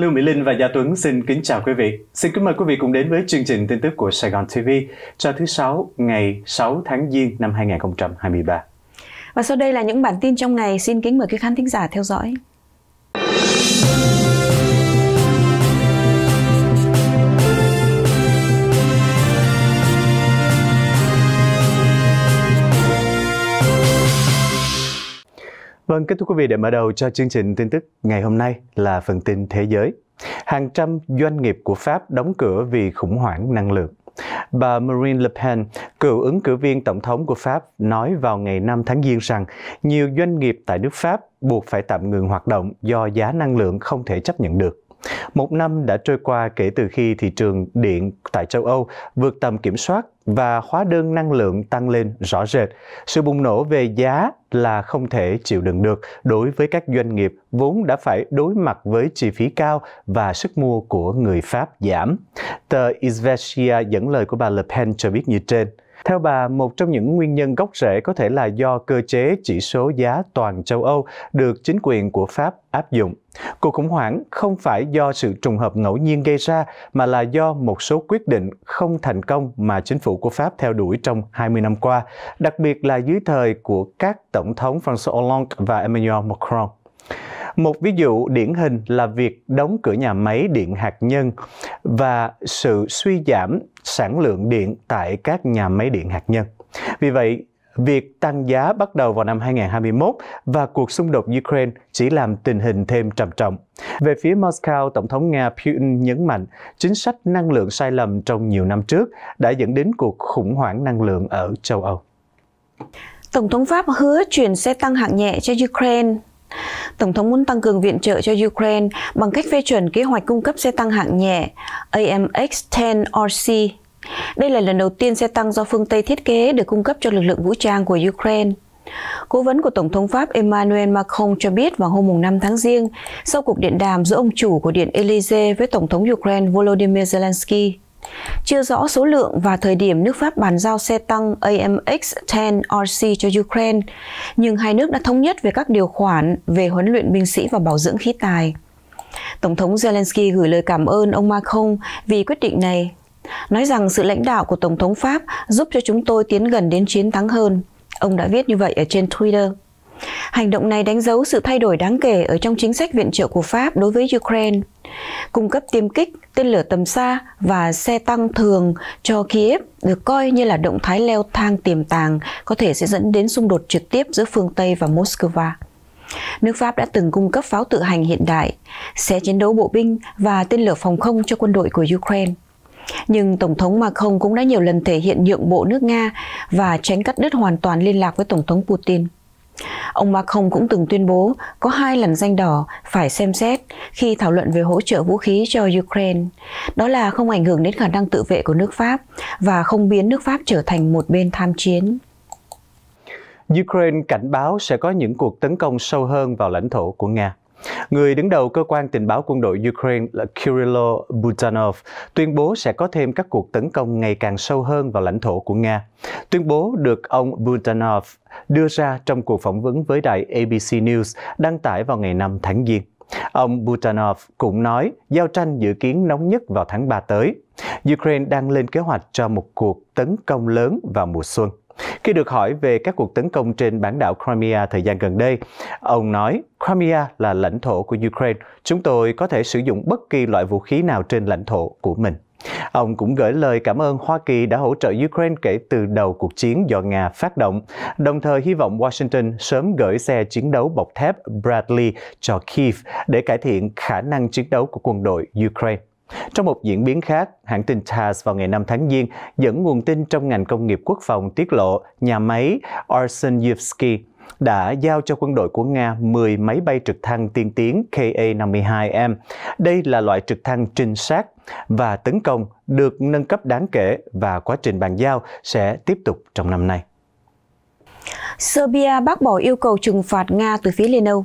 Lưu Mỹ Linh và Gia Tuấn xin kính chào quý vị. Xin kính mời quý vị cùng đến với chương trình tin tức của Sài Gòn TV cho thứ Sáu ngày 6 tháng Giêng năm 2023. Và sau đây là những bản tin trong ngày. Xin kính mời quý khán thính giả theo dõi. Vâng, kính thưa quý vị, để mở đầu cho chương trình tin tức ngày hôm nay là phần tin thế giới. Hàng trăm doanh nghiệp của Pháp đóng cửa vì khủng hoảng năng lượng. Bà Marine Le Pen, cựu ứng cử viên tổng thống của Pháp, nói vào ngày 5 tháng Giêng rằng nhiều doanh nghiệp tại nước Pháp buộc phải tạm ngừng hoạt động do giá năng lượng không thể chấp nhận được. Một năm đã trôi qua kể từ khi thị trường điện tại châu Âu vượt tầm kiểm soát và hóa đơn năng lượng tăng lên rõ rệt. Sự bùng nổ về giá là không thể chịu đựng được đối với các doanh nghiệp vốn đã phải đối mặt với chi phí cao và sức mua của người Pháp giảm. Tờ Izvestia dẫn lời của bà Le Pen cho biết như trên – theo bà, một trong những nguyên nhân gốc rễ có thể là do cơ chế chỉ số giá toàn châu Âu được chính quyền của Pháp áp dụng. Cuộc khủng hoảng không phải do sự trùng hợp ngẫu nhiên gây ra mà là do một số quyết định không thành công mà chính phủ của Pháp theo đuổi trong 20 năm qua, đặc biệt là dưới thời của các tổng thống François Hollande và Emmanuel Macron. Một ví dụ điển hình là việc đóng cửa nhà máy điện hạt nhân và sự suy giảm sản lượng điện tại các nhà máy điện hạt nhân. Vì vậy, việc tăng giá bắt đầu vào năm 2021 và cuộc xung đột Ukraine chỉ làm tình hình thêm trầm trọng. Về phía Moscow, Tổng thống Nga Putin nhấn mạnh chính sách năng lượng sai lầm trong nhiều năm trước đã dẫn đến cuộc khủng hoảng năng lượng ở châu Âu. Tổng thống Pháp hứa chuyển xe tăng hạng nhẹ cho Ukraine Tổng thống muốn tăng cường viện trợ cho Ukraine bằng cách phê chuẩn kế hoạch cung cấp xe tăng hạng nhẹ AMX-10RC. Đây là lần đầu tiên xe tăng do phương Tây thiết kế được cung cấp cho lực lượng vũ trang của Ukraine. Cố vấn của Tổng thống Pháp Emmanuel Macron cho biết vào hôm 5 tháng Giêng sau cuộc điện đàm giữa ông chủ của Điện Elysee với Tổng thống Ukraine Volodymyr Zelensky. Chưa rõ số lượng và thời điểm nước Pháp bàn giao xe tăng AMX-10RC cho Ukraine, nhưng hai nước đã thống nhất về các điều khoản về huấn luyện binh sĩ và bảo dưỡng khí tài. Tổng thống Zelensky gửi lời cảm ơn ông Macron vì quyết định này, nói rằng sự lãnh đạo của Tổng thống Pháp giúp cho chúng tôi tiến gần đến chiến thắng hơn. Ông đã viết như vậy ở trên Twitter. Hành động này đánh dấu sự thay đổi đáng kể ở trong chính sách viện trợ của Pháp đối với Ukraine, cung cấp tiêm kích, tên lửa tầm xa và xe tăng thường cho Kiev được coi như là động thái leo thang tiềm tàng có thể sẽ dẫn đến xung đột trực tiếp giữa phương Tây và Moscow. Nước Pháp đã từng cung cấp pháo tự hành hiện đại, xe chiến đấu bộ binh và tên lửa phòng không cho quân đội của Ukraine. Nhưng Tổng thống Macron cũng đã nhiều lần thể hiện nhượng bộ nước Nga và tránh cắt đứt hoàn toàn liên lạc với Tổng thống Putin. Ông Macron cũng từng tuyên bố có hai lần danh đỏ phải xem xét khi thảo luận về hỗ trợ vũ khí cho Ukraine. Đó là không ảnh hưởng đến khả năng tự vệ của nước Pháp và không biến nước Pháp trở thành một bên tham chiến. Ukraine cảnh báo sẽ có những cuộc tấn công sâu hơn vào lãnh thổ của Nga. Người đứng đầu cơ quan tình báo quân đội Ukraine là Kyrylo Budanov tuyên bố sẽ có thêm các cuộc tấn công ngày càng sâu hơn vào lãnh thổ của Nga. Tuyên bố được ông Budanov đưa ra trong cuộc phỏng vấn với đài ABC News đăng tải vào ngày 5 tháng Giêng. Ông Butanov cũng nói giao tranh dự kiến nóng nhất vào tháng 3 tới. Ukraine đang lên kế hoạch cho một cuộc tấn công lớn vào mùa xuân. Khi được hỏi về các cuộc tấn công trên bán đảo Crimea thời gian gần đây, ông nói Crimea là lãnh thổ của Ukraine, chúng tôi có thể sử dụng bất kỳ loại vũ khí nào trên lãnh thổ của mình. Ông cũng gửi lời cảm ơn Hoa Kỳ đã hỗ trợ Ukraine kể từ đầu cuộc chiến do Nga phát động, đồng thời hy vọng Washington sớm gửi xe chiến đấu bọc thép Bradley cho Kiev để cải thiện khả năng chiến đấu của quân đội Ukraine. Trong một diễn biến khác, hãng tin TASS vào ngày 5 tháng Giêng dẫn nguồn tin trong ngành công nghiệp quốc phòng tiết lộ nhà máy Arsenyevsky đã giao cho quân đội của Nga 10 máy bay trực thăng tiên tiến KA-52M. Đây là loại trực thăng trinh sát và tấn công được nâng cấp đáng kể và quá trình bàn giao sẽ tiếp tục trong năm nay. Serbia bác bỏ yêu cầu trừng phạt Nga từ phía Liên Âu.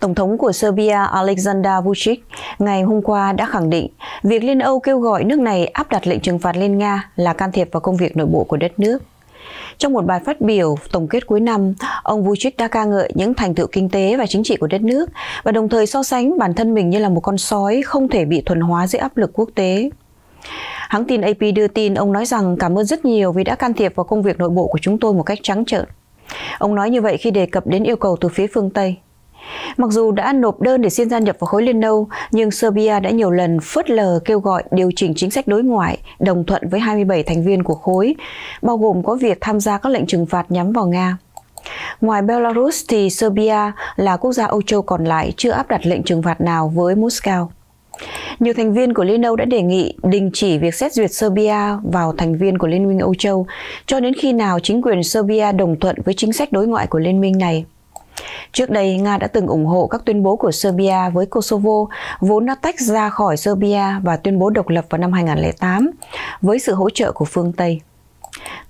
Tổng thống của Serbia Aleksandar Vučić ngày hôm qua đã khẳng định việc Liên Âu kêu gọi nước này áp đặt lệnh trừng phạt lên Nga là can thiệp vào công việc nội bộ của đất nước. Trong một bài phát biểu tổng kết cuối năm, ông Vučić đã ca ngợi những thành tựu kinh tế và chính trị của đất nước và đồng thời so sánh bản thân mình như là một con sói không thể bị thuần hóa dưới áp lực quốc tế. Hãng tin AP đưa tin ông nói rằng cảm ơn rất nhiều vì đã can thiệp vào công việc nội bộ của chúng tôi một cách trắng trợn. Ông nói như vậy khi đề cập đến yêu cầu từ phía phương Tây. Mặc dù đã nộp đơn để xin gia nhập vào khối Liên Âu, nhưng Serbia đã nhiều lần phớt lờ kêu gọi điều chỉnh chính sách đối ngoại đồng thuận với 27 thành viên của khối, bao gồm có việc tham gia các lệnh trừng phạt nhắm vào Nga. Ngoài Belarus thì Serbia là quốc gia Âu châu còn lại chưa áp đặt lệnh trừng phạt nào với Moscow. Nhiều thành viên của Liên Âu đã đề nghị đình chỉ việc xét duyệt Serbia vào thành viên của Liên minh Âu Châu cho đến khi nào chính quyền Serbia đồng thuận với chính sách đối ngoại của Liên minh này. Trước đây, Nga đã từng ủng hộ các tuyên bố của Serbia với Kosovo, vốn đã tách ra khỏi Serbia và tuyên bố độc lập vào năm 2008, với sự hỗ trợ của phương Tây.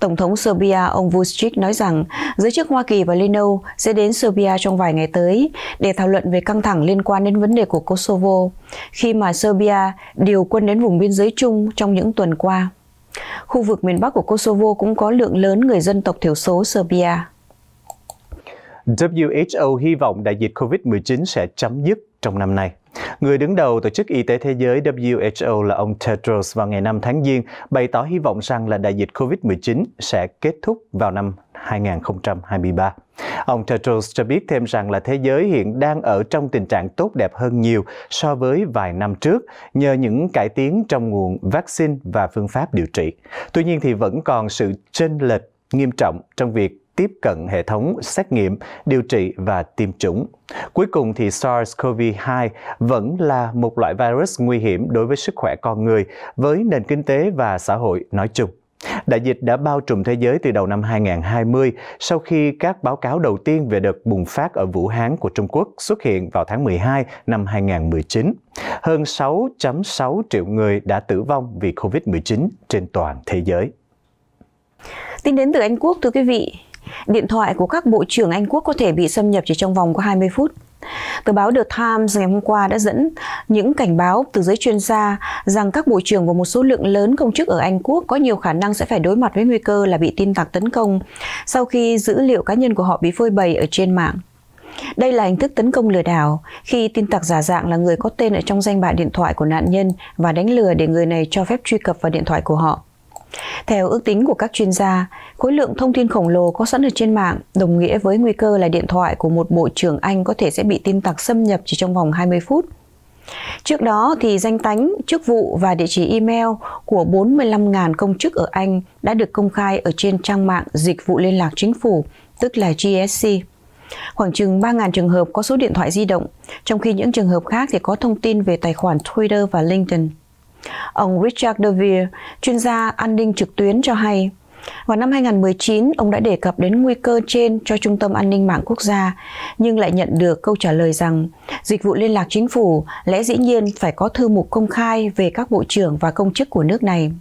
Tổng thống Serbia ông Vucic nói rằng giới chức Hoa Kỳ và Liên Âu sẽ đến Serbia trong vài ngày tới để thảo luận về căng thẳng liên quan đến vấn đề của Kosovo, khi mà Serbia điều quân đến vùng biên giới chung trong những tuần qua. Khu vực miền Bắc của Kosovo cũng có lượng lớn người dân tộc thiểu số Serbia. WHO hy vọng đại dịch COVID-19 sẽ chấm dứt trong năm nay. Người đứng đầu Tổ chức Y tế Thế giới WHO là ông Tedros vào ngày 5 tháng Giêng bày tỏ hy vọng rằng là đại dịch COVID-19 sẽ kết thúc vào năm 2023. Ông Tedros cho biết thêm rằng là thế giới hiện đang ở trong tình trạng tốt đẹp hơn nhiều so với vài năm trước nhờ những cải tiến trong nguồn vaccine và phương pháp điều trị. Tuy nhiên thì vẫn còn sự chênh lệch nghiêm trọng trong việc tiếp cận hệ thống xét nghiệm, điều trị và tiêm chủng. Cuối cùng thì SARS-CoV-2 vẫn là một loại virus nguy hiểm đối với sức khỏe con người với nền kinh tế và xã hội nói chung. Đại dịch đã bao trùm thế giới từ đầu năm 2020 sau khi các báo cáo đầu tiên về đợt bùng phát ở Vũ Hán của Trung Quốc xuất hiện vào tháng 12 năm 2019. Hơn 6.6 triệu người đã tử vong vì COVID-19 trên toàn thế giới. Tin đến từ Anh Quốc thưa quý vị, Điện thoại của các bộ trưởng Anh Quốc có thể bị xâm nhập chỉ trong vòng có 20 phút. Tờ báo The Times ngày hôm qua đã dẫn những cảnh báo từ giới chuyên gia rằng các bộ trưởng và một số lượng lớn công chức ở Anh Quốc có nhiều khả năng sẽ phải đối mặt với nguy cơ là bị tin tặc tấn công sau khi dữ liệu cá nhân của họ bị phơi bày ở trên mạng. Đây là hình thức tấn công lừa đảo khi tin tặc giả dạng là người có tên ở trong danh bạ điện thoại của nạn nhân và đánh lừa để người này cho phép truy cập vào điện thoại của họ. Theo ước tính của các chuyên gia, khối lượng thông tin khổng lồ có sẵn ở trên mạng đồng nghĩa với nguy cơ là điện thoại của một bộ trưởng Anh có thể sẽ bị tin tặc xâm nhập chỉ trong vòng 20 phút. Trước đó thì danh tánh, chức vụ và địa chỉ email của 45.000 công chức ở Anh đã được công khai ở trên trang mạng Dịch vụ Liên lạc Chính phủ, tức là GSC. Khoảng chừng 3.000 trường hợp có số điện thoại di động, trong khi những trường hợp khác thì có thông tin về tài khoản Twitter và LinkedIn. Ông Richard DeVere, chuyên gia an ninh trực tuyến cho hay, vào năm 2019, ông đã đề cập đến nguy cơ trên cho Trung tâm An ninh mạng quốc gia, nhưng lại nhận được câu trả lời rằng dịch vụ liên lạc chính phủ lẽ dĩ nhiên phải có thư mục công khai về các bộ trưởng và công chức của nước này.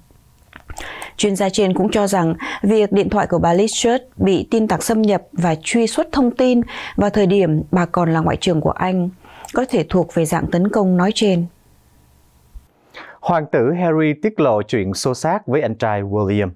Chuyên gia trên cũng cho rằng việc điện thoại của bà Liz Truss bị tin tặc xâm nhập và truy xuất thông tin vào thời điểm bà còn là ngoại trưởng của Anh có thể thuộc về dạng tấn công nói trên. Hoàng tử Harry tiết lộ chuyện xô xát với anh trai William.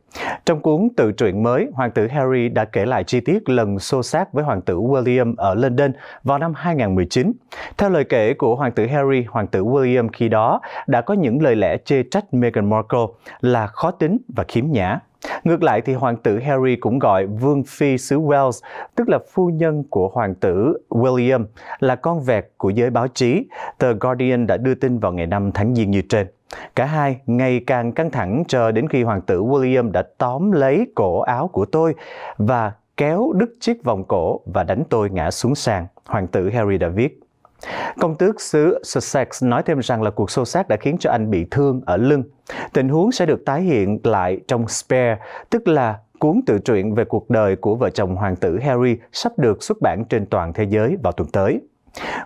Trong cuốn tự truyện mới, hoàng tử Harry đã kể lại chi tiết lần xô xát với hoàng tử William ở London vào năm 2019. Theo lời kể của hoàng tử Harry, hoàng tử William khi đó đã có những lời lẽ chê trách Meghan Markle là khó tính và khiếm nhã. Ngược lại thì hoàng tử Harry cũng gọi vương phi xứ Wales, tức là phu nhân của hoàng tử William, là con vẹt của giới báo chí. Tờ Guardian đã đưa tin vào ngày 5 tháng Giêng như trên. Cả hai ngày càng căng thẳng chờ đến khi hoàng tử William đã tóm lấy cổ áo của tôi và kéo đứt chiếc vòng cổ và đánh tôi ngã xuống sàn, hoàng tử Harry đã viết. Công tước xứ Sussex nói thêm rằng là cuộc xô xát đã khiến cho anh bị thương ở lưng. Tình huống sẽ được tái hiện lại trong Spare, tức là cuốn tự truyện về cuộc đời của vợ chồng hoàng tử Harry sắp được xuất bản trên toàn thế giới vào tuần tới.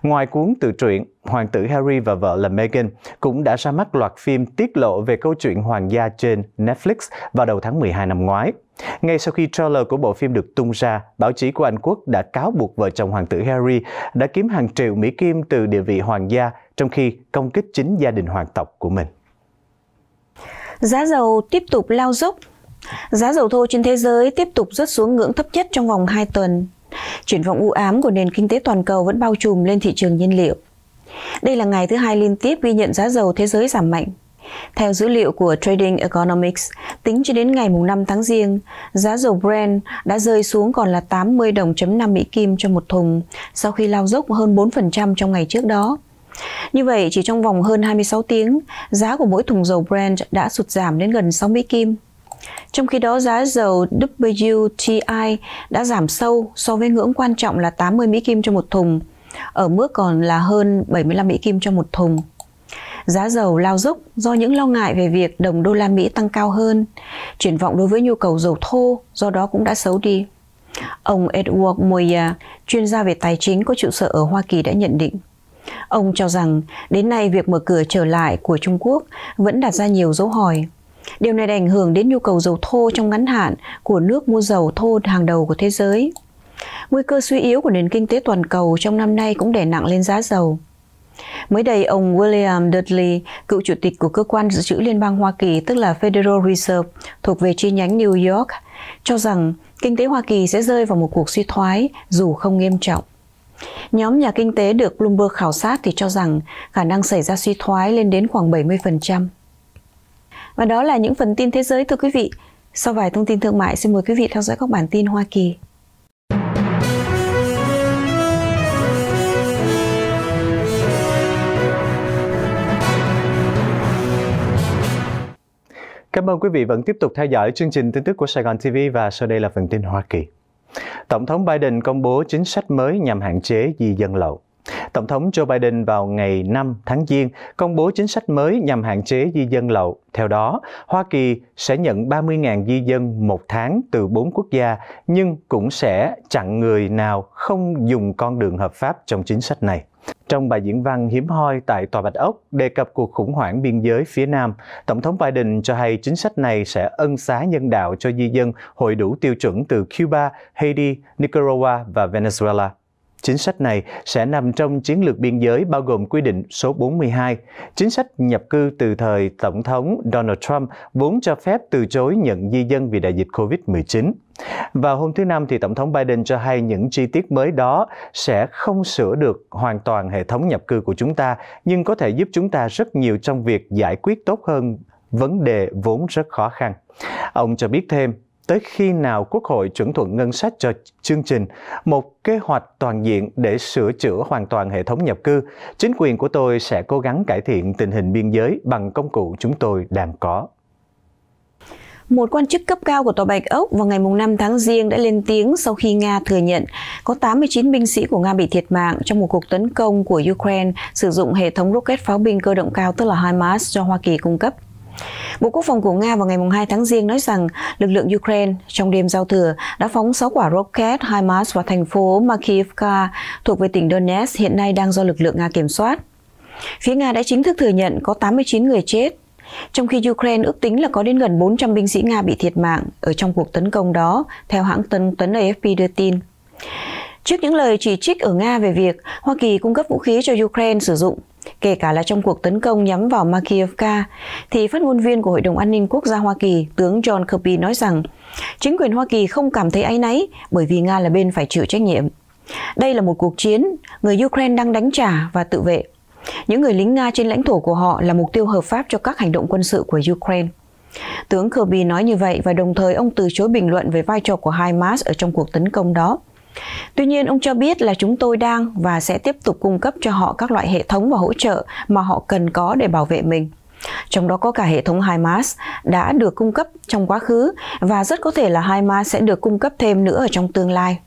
Ngoài cuốn tự truyện, hoàng tử Harry và vợ là Meghan cũng đã ra mắt loạt phim tiết lộ về câu chuyện hoàng gia trên Netflix vào đầu tháng 12 năm ngoái. Ngay sau khi trailer của bộ phim được tung ra, báo chí của Anh Quốc đã cáo buộc vợ chồng hoàng tử Harry đã kiếm hàng triệu Mỹ Kim từ địa vị hoàng gia trong khi công kích chính gia đình hoàng tộc của mình. Giá dầu tiếp tục lao dốc Giá dầu thô trên thế giới tiếp tục rớt xuống ngưỡng thấp nhất trong vòng 2 tuần triển vọng u ám của nền kinh tế toàn cầu vẫn bao trùm lên thị trường nhiên liệu. Đây là ngày thứ hai liên tiếp ghi nhận giá dầu thế giới giảm mạnh. Theo dữ liệu của Trading Economics, tính cho đến ngày 5 tháng Giêng, giá dầu Brent đã rơi xuống còn là 80 đồng chấm 5 Mỹ Kim cho một thùng sau khi lao dốc hơn 4% trong ngày trước đó. Như vậy, chỉ trong vòng hơn 26 tiếng, giá của mỗi thùng dầu Brent đã sụt giảm đến gần 6 Mỹ Kim. Trong khi đó, giá dầu WTI đã giảm sâu so với ngưỡng quan trọng là 80 Mỹ Kim cho một thùng, ở mức còn là hơn 75 Mỹ Kim cho một thùng. Giá dầu lao dốc do những lo ngại về việc đồng đô la Mỹ tăng cao hơn, triển vọng đối với nhu cầu dầu thô do đó cũng đã xấu đi. Ông Edward Moya, chuyên gia về tài chính có trụ sở ở Hoa Kỳ đã nhận định. Ông cho rằng đến nay việc mở cửa trở lại của Trung Quốc vẫn đặt ra nhiều dấu hỏi. Điều này đã ảnh hưởng đến nhu cầu dầu thô trong ngắn hạn của nước mua dầu thô hàng đầu của thế giới. Nguy cơ suy yếu của nền kinh tế toàn cầu trong năm nay cũng đè nặng lên giá dầu. Mới đây, ông William Dudley, cựu chủ tịch của cơ quan dự trữ Liên bang Hoa Kỳ, tức là Federal Reserve, thuộc về chi nhánh New York, cho rằng kinh tế Hoa Kỳ sẽ rơi vào một cuộc suy thoái dù không nghiêm trọng. Nhóm nhà kinh tế được Bloomberg khảo sát thì cho rằng khả năng xảy ra suy thoái lên đến khoảng 70%. Và đó là những phần tin thế giới thưa quý vị. Sau vài thông tin thương mại, xin mời quý vị theo dõi các bản tin Hoa Kỳ. Cảm ơn quý vị vẫn tiếp tục theo dõi chương trình tin tức của Sài Gòn TV và sau đây là phần tin Hoa Kỳ. Tổng thống Biden công bố chính sách mới nhằm hạn chế di dân lậu. Tổng thống Joe Biden vào ngày 5 tháng Giêng công bố chính sách mới nhằm hạn chế di dân lậu. Theo đó, Hoa Kỳ sẽ nhận 30.000 di dân một tháng từ bốn quốc gia, nhưng cũng sẽ chặn người nào không dùng con đường hợp pháp trong chính sách này. Trong bài diễn văn hiếm hoi tại Tòa Bạch Ốc đề cập cuộc khủng hoảng biên giới phía Nam, Tổng thống Biden cho hay chính sách này sẽ ân xá nhân đạo cho di dân hội đủ tiêu chuẩn từ Cuba, Haiti, Nicaragua và Venezuela. Chính sách này sẽ nằm trong chiến lược biên giới bao gồm quy định số 42. Chính sách nhập cư từ thời Tổng thống Donald Trump vốn cho phép từ chối nhận di dân vì đại dịch COVID-19. Và hôm thứ Năm, thì Tổng thống Biden cho hay những chi tiết mới đó sẽ không sửa được hoàn toàn hệ thống nhập cư của chúng ta, nhưng có thể giúp chúng ta rất nhiều trong việc giải quyết tốt hơn vấn đề vốn rất khó khăn. Ông cho biết thêm, tới khi nào Quốc hội chuẩn thuận ngân sách cho chương trình một kế hoạch toàn diện để sửa chữa hoàn toàn hệ thống nhập cư, chính quyền của tôi sẽ cố gắng cải thiện tình hình biên giới bằng công cụ chúng tôi đang có. Một quan chức cấp cao của Tòa Bạch Ốc vào ngày 5 tháng Giêng đã lên tiếng sau khi Nga thừa nhận có 89 binh sĩ của Nga bị thiệt mạng trong một cuộc tấn công của Ukraine sử dụng hệ thống rocket pháo binh cơ động cao tức là HIMARS do Hoa Kỳ cung cấp. Bộ Quốc phòng của Nga vào ngày 2 tháng Giêng nói rằng lực lượng Ukraine trong đêm giao thừa đã phóng 6 quả rocket HIMARS vào thành phố Makiivka thuộc về tỉnh Donetsk hiện nay đang do lực lượng Nga kiểm soát. Phía Nga đã chính thức thừa nhận có 89 người chết, trong khi Ukraine ước tính là có đến gần 400 binh sĩ Nga bị thiệt mạng ở trong cuộc tấn công đó, theo hãng tấn tấn AFP đưa tin. Trước những lời chỉ trích ở Nga về việc Hoa Kỳ cung cấp vũ khí cho Ukraine sử dụng, kể cả là trong cuộc tấn công nhắm vào Makiivka, thì phát ngôn viên của Hội đồng An ninh Quốc gia Hoa Kỳ, tướng John Kirby nói rằng chính quyền Hoa Kỳ không cảm thấy áy náy bởi vì Nga là bên phải chịu trách nhiệm. Đây là một cuộc chiến, người Ukraine đang đánh trả và tự vệ. Những người lính Nga trên lãnh thổ của họ là mục tiêu hợp pháp cho các hành động quân sự của Ukraine. Tướng Kirby nói như vậy và đồng thời ông từ chối bình luận về vai trò của Hamas ở trong cuộc tấn công đó. Tuy nhiên, ông cho biết là chúng tôi đang và sẽ tiếp tục cung cấp cho họ các loại hệ thống và hỗ trợ mà họ cần có để bảo vệ mình. Trong đó có cả hệ thống HIMARS đã được cung cấp trong quá khứ và rất có thể là HIMARS sẽ được cung cấp thêm nữa ở trong tương lai.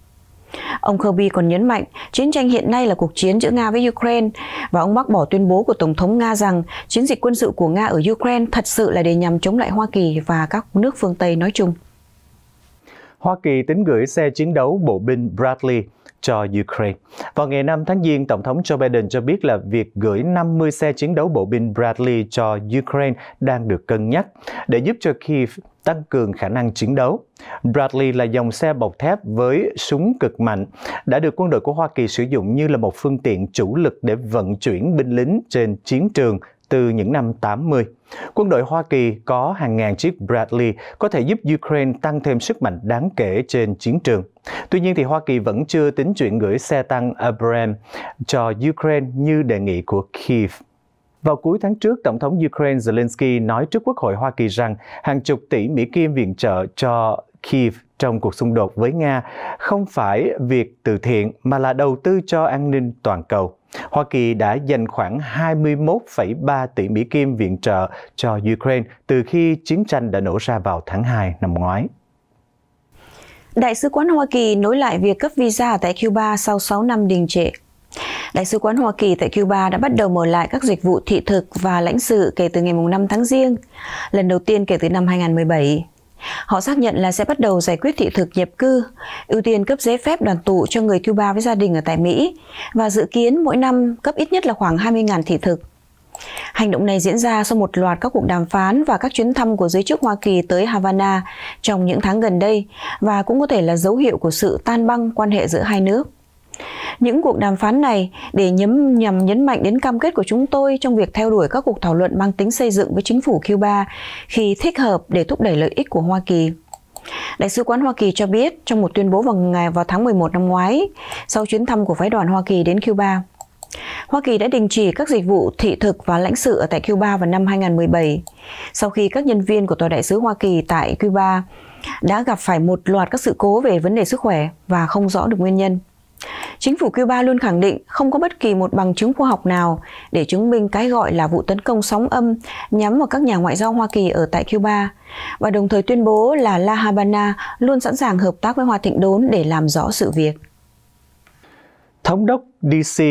Ông Kirby còn nhấn mạnh chiến tranh hiện nay là cuộc chiến giữa Nga với Ukraine và ông bác bỏ tuyên bố của Tổng thống Nga rằng chiến dịch quân sự của Nga ở Ukraine thật sự là để nhằm chống lại Hoa Kỳ và các nước phương Tây nói chung. Hoa Kỳ tính gửi xe chiến đấu bộ binh Bradley cho Ukraine. Vào ngày 5 tháng Giêng, Tổng thống Joe Biden cho biết là việc gửi 50 xe chiến đấu bộ binh Bradley cho Ukraine đang được cân nhắc để giúp cho Kiev tăng cường khả năng chiến đấu. Bradley là dòng xe bọc thép với súng cực mạnh, đã được quân đội của Hoa Kỳ sử dụng như là một phương tiện chủ lực để vận chuyển binh lính trên chiến trường từ những năm 80. Quân đội Hoa Kỳ có hàng ngàn chiếc Bradley có thể giúp Ukraine tăng thêm sức mạnh đáng kể trên chiến trường. Tuy nhiên thì Hoa Kỳ vẫn chưa tính chuyện gửi xe tăng Abrams cho Ukraine như đề nghị của Kiev. Vào cuối tháng trước, Tổng thống Ukraine Zelensky nói trước Quốc hội Hoa Kỳ rằng hàng chục tỷ Mỹ Kim viện trợ cho Kiev trong cuộc xung đột với Nga không phải việc từ thiện mà là đầu tư cho an ninh toàn cầu. Hoa Kỳ đã dành khoảng 21,3 tỷ Mỹ Kim viện trợ cho Ukraine từ khi chiến tranh đã nổ ra vào tháng 2 năm ngoái. Đại sứ quán Hoa Kỳ nối lại việc cấp visa tại Cuba sau 6 năm đình trệ. Đại sứ quán Hoa Kỳ tại Cuba đã bắt đầu mở lại các dịch vụ thị thực và lãnh sự kể từ ngày 5 tháng riêng, lần đầu tiên kể từ năm 2017. Họ xác nhận là sẽ bắt đầu giải quyết thị thực nhập cư, ưu tiên cấp giấy phép đoàn tụ cho người Cuba với gia đình ở tại Mỹ và dự kiến mỗi năm cấp ít nhất là khoảng 20.000 thị thực. Hành động này diễn ra sau một loạt các cuộc đàm phán và các chuyến thăm của giới chức Hoa Kỳ tới Havana trong những tháng gần đây và cũng có thể là dấu hiệu của sự tan băng quan hệ giữa hai nước. Những cuộc đàm phán này để nhắm nhằm nhấn mạnh đến cam kết của chúng tôi trong việc theo đuổi các cuộc thảo luận mang tính xây dựng với chính phủ Cuba khi thích hợp để thúc đẩy lợi ích của Hoa Kỳ. Đại sứ quán Hoa Kỳ cho biết trong một tuyên bố vào ngày vào tháng 11 năm ngoái sau chuyến thăm của phái đoàn Hoa Kỳ đến Cuba. Hoa Kỳ đã đình chỉ các dịch vụ thị thực và lãnh sự ở tại Cuba vào năm 2017, sau khi các nhân viên của tòa đại sứ Hoa Kỳ tại Cuba đã gặp phải một loạt các sự cố về vấn đề sức khỏe và không rõ được nguyên nhân. Chính phủ Cuba luôn khẳng định không có bất kỳ một bằng chứng khoa học nào để chứng minh cái gọi là vụ tấn công sóng âm nhắm vào các nhà ngoại giao Hoa Kỳ ở tại Cuba và đồng thời tuyên bố là La Habana luôn sẵn sàng hợp tác với Hoa Thịnh Đốn để làm rõ sự việc thống đốc DC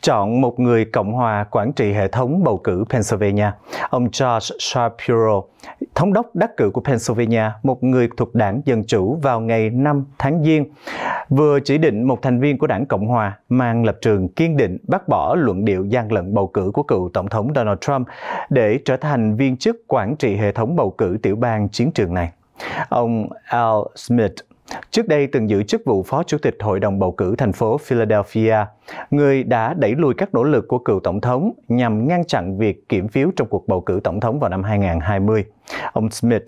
chọn một người Cộng hòa quản trị hệ thống bầu cử Pennsylvania, ông George Shapiro, thống đốc đắc cử của Pennsylvania, một người thuộc đảng Dân Chủ vào ngày 5 tháng Giêng, vừa chỉ định một thành viên của đảng Cộng hòa mang lập trường kiên định bác bỏ luận điệu gian lận bầu cử của cựu Tổng thống Donald Trump để trở thành viên chức quản trị hệ thống bầu cử tiểu bang chiến trường này. Ông Al Smith Trước đây từng giữ chức vụ Phó Chủ tịch Hội đồng Bầu cử thành phố Philadelphia, người đã đẩy lùi các nỗ lực của cựu Tổng thống nhằm ngăn chặn việc kiểm phiếu trong cuộc bầu cử Tổng thống vào năm 2020. Ông Smith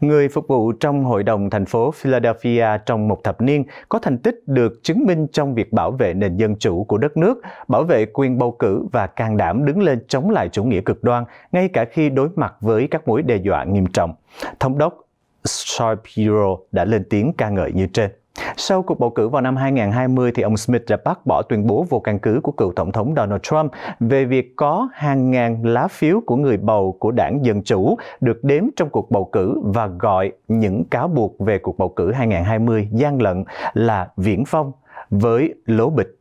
Người phục vụ trong hội đồng thành phố Philadelphia trong một thập niên có thành tích được chứng minh trong việc bảo vệ nền dân chủ của đất nước, bảo vệ quyền bầu cử và can đảm đứng lên chống lại chủ nghĩa cực đoan ngay cả khi đối mặt với các mối đe dọa nghiêm trọng. Thống đốc Shapiro đã lên tiếng ca ngợi như trên. Sau cuộc bầu cử vào năm 2020 thì ông Smith đã bác bỏ tuyên bố vô căn cứ của cựu tổng thống Donald Trump về việc có hàng ngàn lá phiếu của người bầu của đảng Dân Chủ được đếm trong cuộc bầu cử và gọi những cáo buộc về cuộc bầu cử 2020 gian lận là viễn phong với lỗ bịch.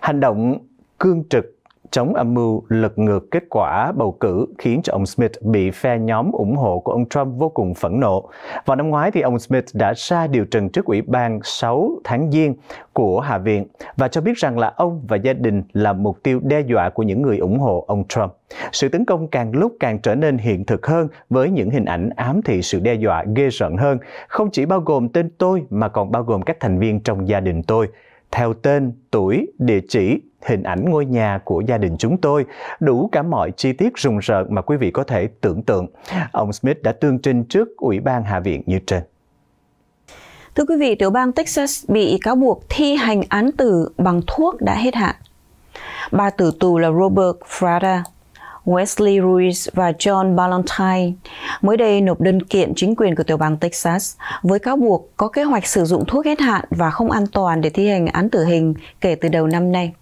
Hành động cương trực chống âm mưu lật ngược kết quả bầu cử khiến cho ông Smith bị phe nhóm ủng hộ của ông Trump vô cùng phẫn nộ. Vào năm ngoái thì ông Smith đã ra điều trần trước Ủy ban 6 tháng Giêng của Hạ viện và cho biết rằng là ông và gia đình là mục tiêu đe dọa của những người ủng hộ ông Trump. Sự tấn công càng lúc càng trở nên hiện thực hơn với những hình ảnh ám thị sự đe dọa ghê rợn hơn, không chỉ bao gồm tên tôi mà còn bao gồm các thành viên trong gia đình tôi theo tên, tuổi, địa chỉ, hình ảnh ngôi nhà của gia đình chúng tôi, đủ cả mọi chi tiết rùng rợn mà quý vị có thể tưởng tượng. Ông Smith đã tương trình trước Ủy ban Hạ viện như trên. Thưa quý vị, tiểu bang Texas bị cáo buộc thi hành án tử bằng thuốc đã hết hạn. Ba tử tù là Robert Frada, Wesley Ruiz và John Ballantyne mới đây nộp đơn kiện chính quyền của tiểu bang Texas với cáo buộc có kế hoạch sử dụng thuốc hết hạn và không an toàn để thi hành án tử hình kể từ đầu năm nay.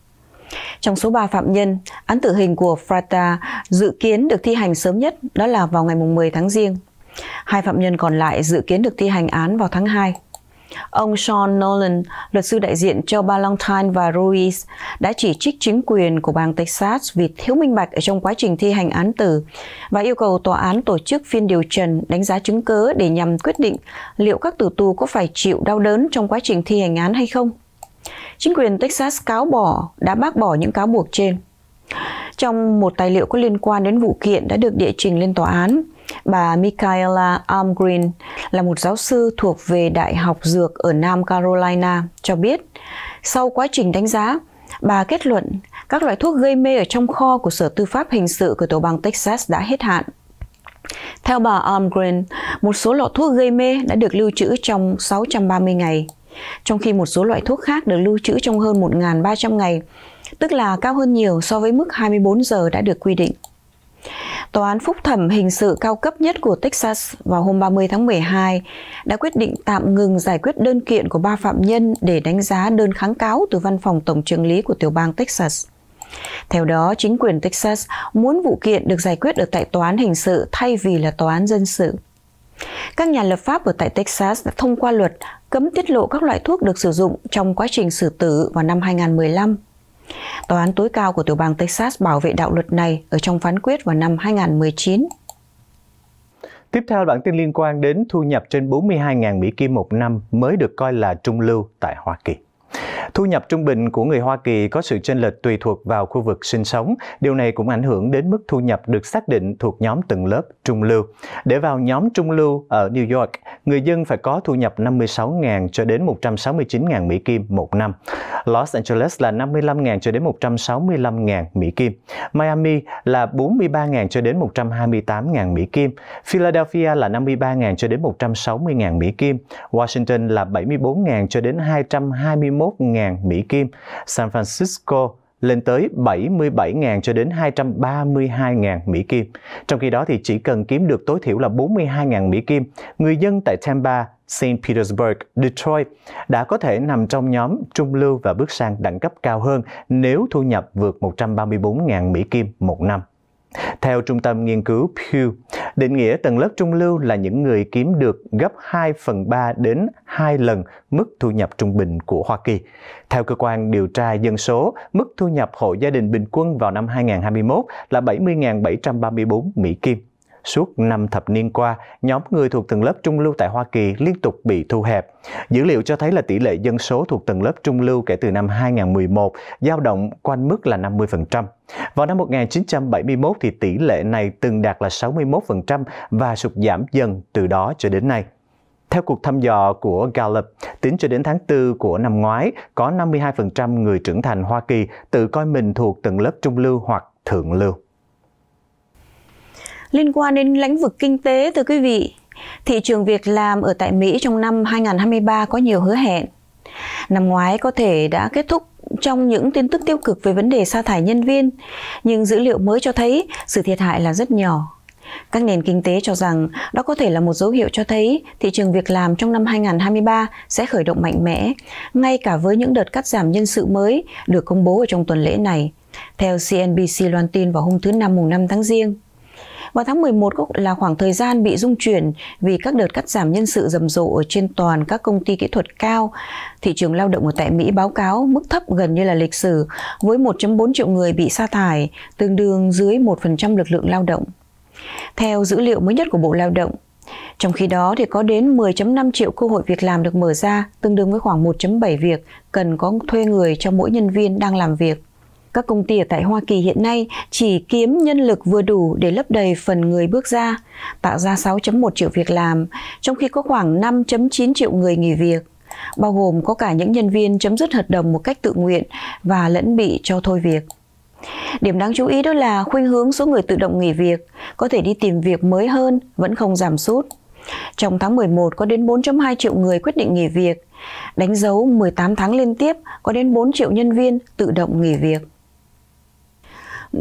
Trong số 3 phạm nhân, án tử hình của Frata dự kiến được thi hành sớm nhất đó là vào ngày 10 tháng Giêng. Hai phạm nhân còn lại dự kiến được thi hành án vào tháng 2. Ông Sean Nolan, luật sư đại diện cho Ballantyne và Ruiz, đã chỉ trích chính quyền của bang Texas vì thiếu minh bạch ở trong quá trình thi hành án tử và yêu cầu tòa án tổ chức phiên điều trần đánh giá chứng cứ để nhằm quyết định liệu các tử tù có phải chịu đau đớn trong quá trình thi hành án hay không. Chính quyền Texas cáo bỏ đã bác bỏ những cáo buộc trên. Trong một tài liệu có liên quan đến vụ kiện đã được địa trình lên tòa án, Bà Michaela Armgreen là một giáo sư thuộc về Đại học Dược ở Nam Carolina cho biết, sau quá trình đánh giá, bà kết luận các loại thuốc gây mê ở trong kho của Sở Tư pháp Hình sự của tiểu bang Texas đã hết hạn. Theo bà Armgren, một số lọ thuốc gây mê đã được lưu trữ trong 630 ngày, trong khi một số loại thuốc khác được lưu trữ trong hơn 1.300 ngày, tức là cao hơn nhiều so với mức 24 giờ đã được quy định. Tòa án phúc thẩm hình sự cao cấp nhất của Texas vào hôm 30 tháng 12 đã quyết định tạm ngừng giải quyết đơn kiện của ba phạm nhân để đánh giá đơn kháng cáo từ văn phòng tổng trưởng lý của tiểu bang Texas. Theo đó, chính quyền Texas muốn vụ kiện được giải quyết ở tại tòa án hình sự thay vì là tòa án dân sự. Các nhà lập pháp ở tại Texas đã thông qua luật cấm tiết lộ các loại thuốc được sử dụng trong quá trình xử tử vào năm 2015. Tòa án tối cao của tiểu bang Texas bảo vệ đạo luật này ở trong phán quyết vào năm 2019. Tiếp theo bản tin liên quan đến thu nhập trên 42.000 Mỹ Kim một năm mới được coi là trung lưu tại Hoa Kỳ. Thu nhập trung bình của người Hoa Kỳ có sự chênh lệch tùy thuộc vào khu vực sinh sống. Điều này cũng ảnh hưởng đến mức thu nhập được xác định thuộc nhóm từng lớp trung lưu. Để vào nhóm trung lưu ở New York, người dân phải có thu nhập 56.000 cho đến 169.000 Mỹ Kim một năm. Los Angeles là 55.000 cho đến 165.000 Mỹ Kim. Miami là 43.000 cho đến 128.000 Mỹ Kim. Philadelphia là 53.000 cho đến 160.000 Mỹ Kim. Washington là 74.000 cho đến 221.000 100.000 Mỹ Kim, San Francisco lên tới 77.000 cho đến 232.000 Mỹ Kim. Trong khi đó thì chỉ cần kiếm được tối thiểu là 42.000 Mỹ Kim, người dân tại Tampa, St. Petersburg, Detroit đã có thể nằm trong nhóm trung lưu và bước sang đẳng cấp cao hơn nếu thu nhập vượt 134.000 Mỹ Kim một năm. Theo trung tâm nghiên cứu Pew, định nghĩa tầng lớp trung lưu là những người kiếm được gấp 2 phần 3 đến 2 lần mức thu nhập trung bình của Hoa Kỳ. Theo cơ quan điều tra dân số, mức thu nhập hộ gia đình bình quân vào năm 2021 là 70.734 Mỹ Kim. Suốt năm thập niên qua, nhóm người thuộc tầng lớp trung lưu tại Hoa Kỳ liên tục bị thu hẹp. Dữ liệu cho thấy là tỷ lệ dân số thuộc tầng lớp trung lưu kể từ năm 2011 dao động quanh mức là 50%. Vào năm 1971 thì tỷ lệ này từng đạt là 61% và sụt giảm dần từ đó cho đến nay. Theo cuộc thăm dò của Gallup, tính cho đến tháng 4 của năm ngoái, có 52% người trưởng thành Hoa Kỳ tự coi mình thuộc tầng lớp trung lưu hoặc thượng lưu liên quan đến lĩnh vực kinh tế thưa quý vị. Thị trường việc làm ở tại Mỹ trong năm 2023 có nhiều hứa hẹn. Năm ngoái có thể đã kết thúc trong những tin tức tiêu cực về vấn đề sa thải nhân viên, nhưng dữ liệu mới cho thấy sự thiệt hại là rất nhỏ. Các nền kinh tế cho rằng đó có thể là một dấu hiệu cho thấy thị trường việc làm trong năm 2023 sẽ khởi động mạnh mẽ, ngay cả với những đợt cắt giảm nhân sự mới được công bố ở trong tuần lễ này, theo CNBC loan tin vào hôm thứ Năm mùng 5 tháng Giêng. Vào tháng 11 là khoảng thời gian bị rung chuyển vì các đợt cắt giảm nhân sự rầm rộ ở trên toàn các công ty kỹ thuật cao. Thị trường lao động ở tại Mỹ báo cáo mức thấp gần như là lịch sử với 1.4 triệu người bị sa thải, tương đương dưới 1% lực lượng lao động. Theo dữ liệu mới nhất của Bộ Lao động, trong khi đó thì có đến 10.5 triệu cơ hội việc làm được mở ra, tương đương với khoảng 1.7 việc cần có thuê người cho mỗi nhân viên đang làm việc. Các công ty ở tại Hoa Kỳ hiện nay chỉ kiếm nhân lực vừa đủ để lấp đầy phần người bước ra, tạo ra 6.1 triệu việc làm, trong khi có khoảng 5.9 triệu người nghỉ việc bao gồm có cả những nhân viên chấm dứt hợp đồng một cách tự nguyện và lẫn bị cho thôi việc. Điểm đáng chú ý đó là khuynh hướng số người tự động nghỉ việc, có thể đi tìm việc mới hơn vẫn không giảm sút. Trong tháng 11 có đến 4.2 triệu người quyết định nghỉ việc, đánh dấu 18 tháng liên tiếp có đến 4 triệu nhân viên tự động nghỉ việc.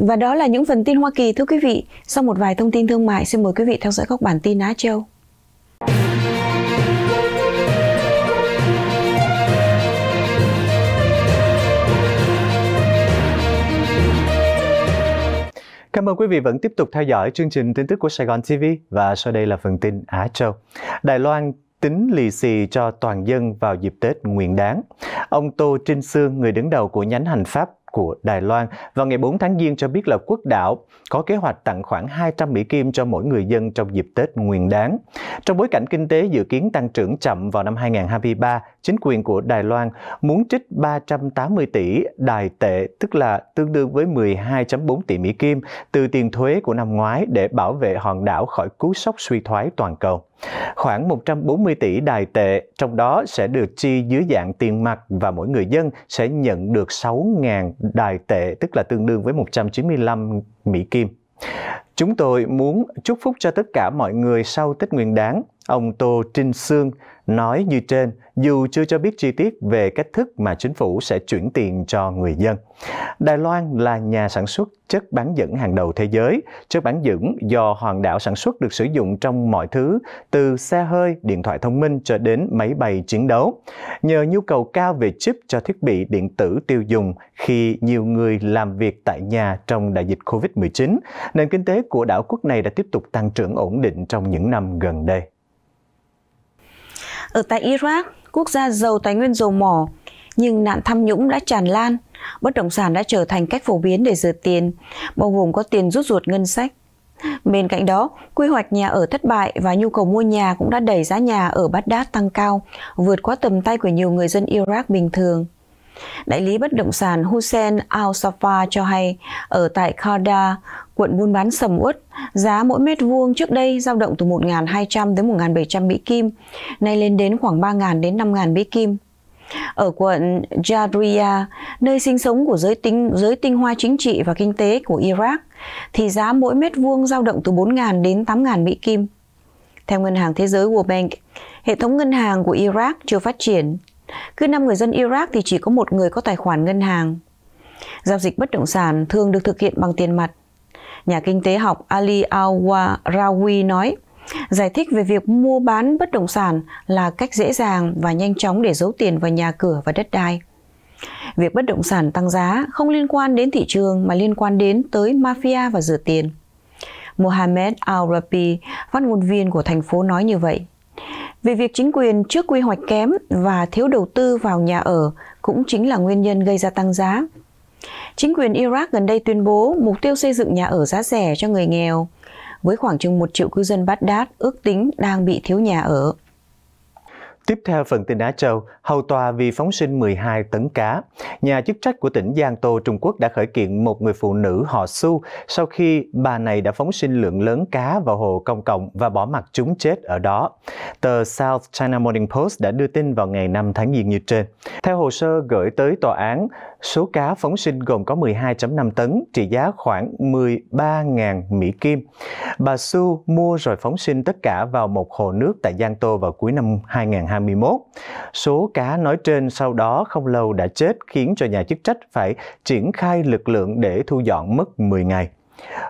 Và đó là những phần tin Hoa Kỳ thưa quý vị. Sau một vài thông tin thương mại, xin mời quý vị theo dõi các bản tin Á Châu. Cảm ơn quý vị vẫn tiếp tục theo dõi chương trình tin tức của Sài Gòn TV và sau đây là phần tin Á Châu. Đài Loan tính lì xì cho toàn dân vào dịp Tết Nguyên đáng. Ông Tô Trinh Sương, người đứng đầu của nhánh hành pháp của Đài Loan vào ngày 4 tháng Giêng cho biết là quốc đảo có kế hoạch tặng khoảng 200 Mỹ Kim cho mỗi người dân trong dịp Tết nguyên đáng. Trong bối cảnh kinh tế dự kiến tăng trưởng chậm vào năm 2023, chính quyền của Đài Loan muốn trích 380 tỷ đài tệ, tức là tương đương với 12.4 tỷ Mỹ Kim từ tiền thuế của năm ngoái để bảo vệ hòn đảo khỏi cú sốc suy thoái toàn cầu. Khoảng 140 tỷ đài tệ, trong đó sẽ được chi dưới dạng tiền mặt và mỗi người dân sẽ nhận được 6.000 đài tệ, tức là tương đương với 195 Mỹ Kim. Chúng tôi muốn chúc phúc cho tất cả mọi người sau Tết Nguyên Đán. Ông Tô Trinh Sương, Nói như trên, dù chưa cho biết chi tiết về cách thức mà chính phủ sẽ chuyển tiền cho người dân. Đài Loan là nhà sản xuất chất bán dẫn hàng đầu thế giới. Chất bán dẫn do Hoàng đảo sản xuất được sử dụng trong mọi thứ, từ xe hơi, điện thoại thông minh cho đến máy bay chiến đấu. Nhờ nhu cầu cao về chip cho thiết bị điện tử tiêu dùng khi nhiều người làm việc tại nhà trong đại dịch COVID-19, nền kinh tế của đảo quốc này đã tiếp tục tăng trưởng ổn định trong những năm gần đây. Ở tại Iraq, quốc gia giàu tài nguyên dầu mỏ, nhưng nạn tham nhũng đã tràn lan, bất động sản đã trở thành cách phổ biến để rửa tiền, bao gồm có tiền rút ruột ngân sách. Bên cạnh đó, quy hoạch nhà ở thất bại và nhu cầu mua nhà cũng đã đẩy giá nhà ở Baghdad tăng cao, vượt quá tầm tay của nhiều người dân Iraq bình thường. Đại lý bất động sản Hussein Al-Safa cho hay, ở tại Kharda, quận buôn bán sầm uất, giá mỗi mét vuông trước đây dao động từ 1.200 đến 1.700 Mỹ Kim, nay lên đến khoảng 3.000 đến 5.000 Mỹ Kim. Ở quận Jadria, nơi sinh sống của giới tinh, giới tinh hoa chính trị và kinh tế của Iraq, thì giá mỗi mét vuông dao động từ 4.000 đến 8.000 Mỹ Kim. Theo Ngân hàng Thế giới World Bank, hệ thống ngân hàng của Iraq chưa phát triển. Cứ 5 người dân Iraq thì chỉ có một người có tài khoản ngân hàng. Giao dịch bất động sản thường được thực hiện bằng tiền mặt. Nhà kinh tế học Ali al nói, giải thích về việc mua bán bất động sản là cách dễ dàng và nhanh chóng để giấu tiền vào nhà cửa và đất đai. Việc bất động sản tăng giá không liên quan đến thị trường mà liên quan đến tới mafia và rửa tiền. Mohamed Al-Rabi, phát ngôn viên của thành phố nói như vậy. Về việc chính quyền trước quy hoạch kém và thiếu đầu tư vào nhà ở cũng chính là nguyên nhân gây ra tăng giá Chính quyền Iraq gần đây tuyên bố mục tiêu xây dựng nhà ở giá rẻ cho người nghèo, với khoảng chừng 1 triệu cư dân Baghdad ước tính đang bị thiếu nhà ở. Tiếp theo phần tin Á Châu, hầu tòa vì phóng sinh 12 tấn cá. Nhà chức trách của tỉnh Giang Tô, Trung Quốc đã khởi kiện một người phụ nữ họ Su sau khi bà này đã phóng sinh lượng lớn cá vào hồ công cộng và bỏ mặt chúng chết ở đó. Tờ South China Morning Post đã đưa tin vào ngày 5 tháng Giêng như trên. Theo hồ sơ gửi tới tòa án, Số cá phóng sinh gồm có 12.5 tấn, trị giá khoảng 13.000 Mỹ Kim. Bà Su mua rồi phóng sinh tất cả vào một hồ nước tại Giang Tô vào cuối năm 2021. Số cá nói trên sau đó không lâu đã chết khiến cho nhà chức trách phải triển khai lực lượng để thu dọn mất 10 ngày.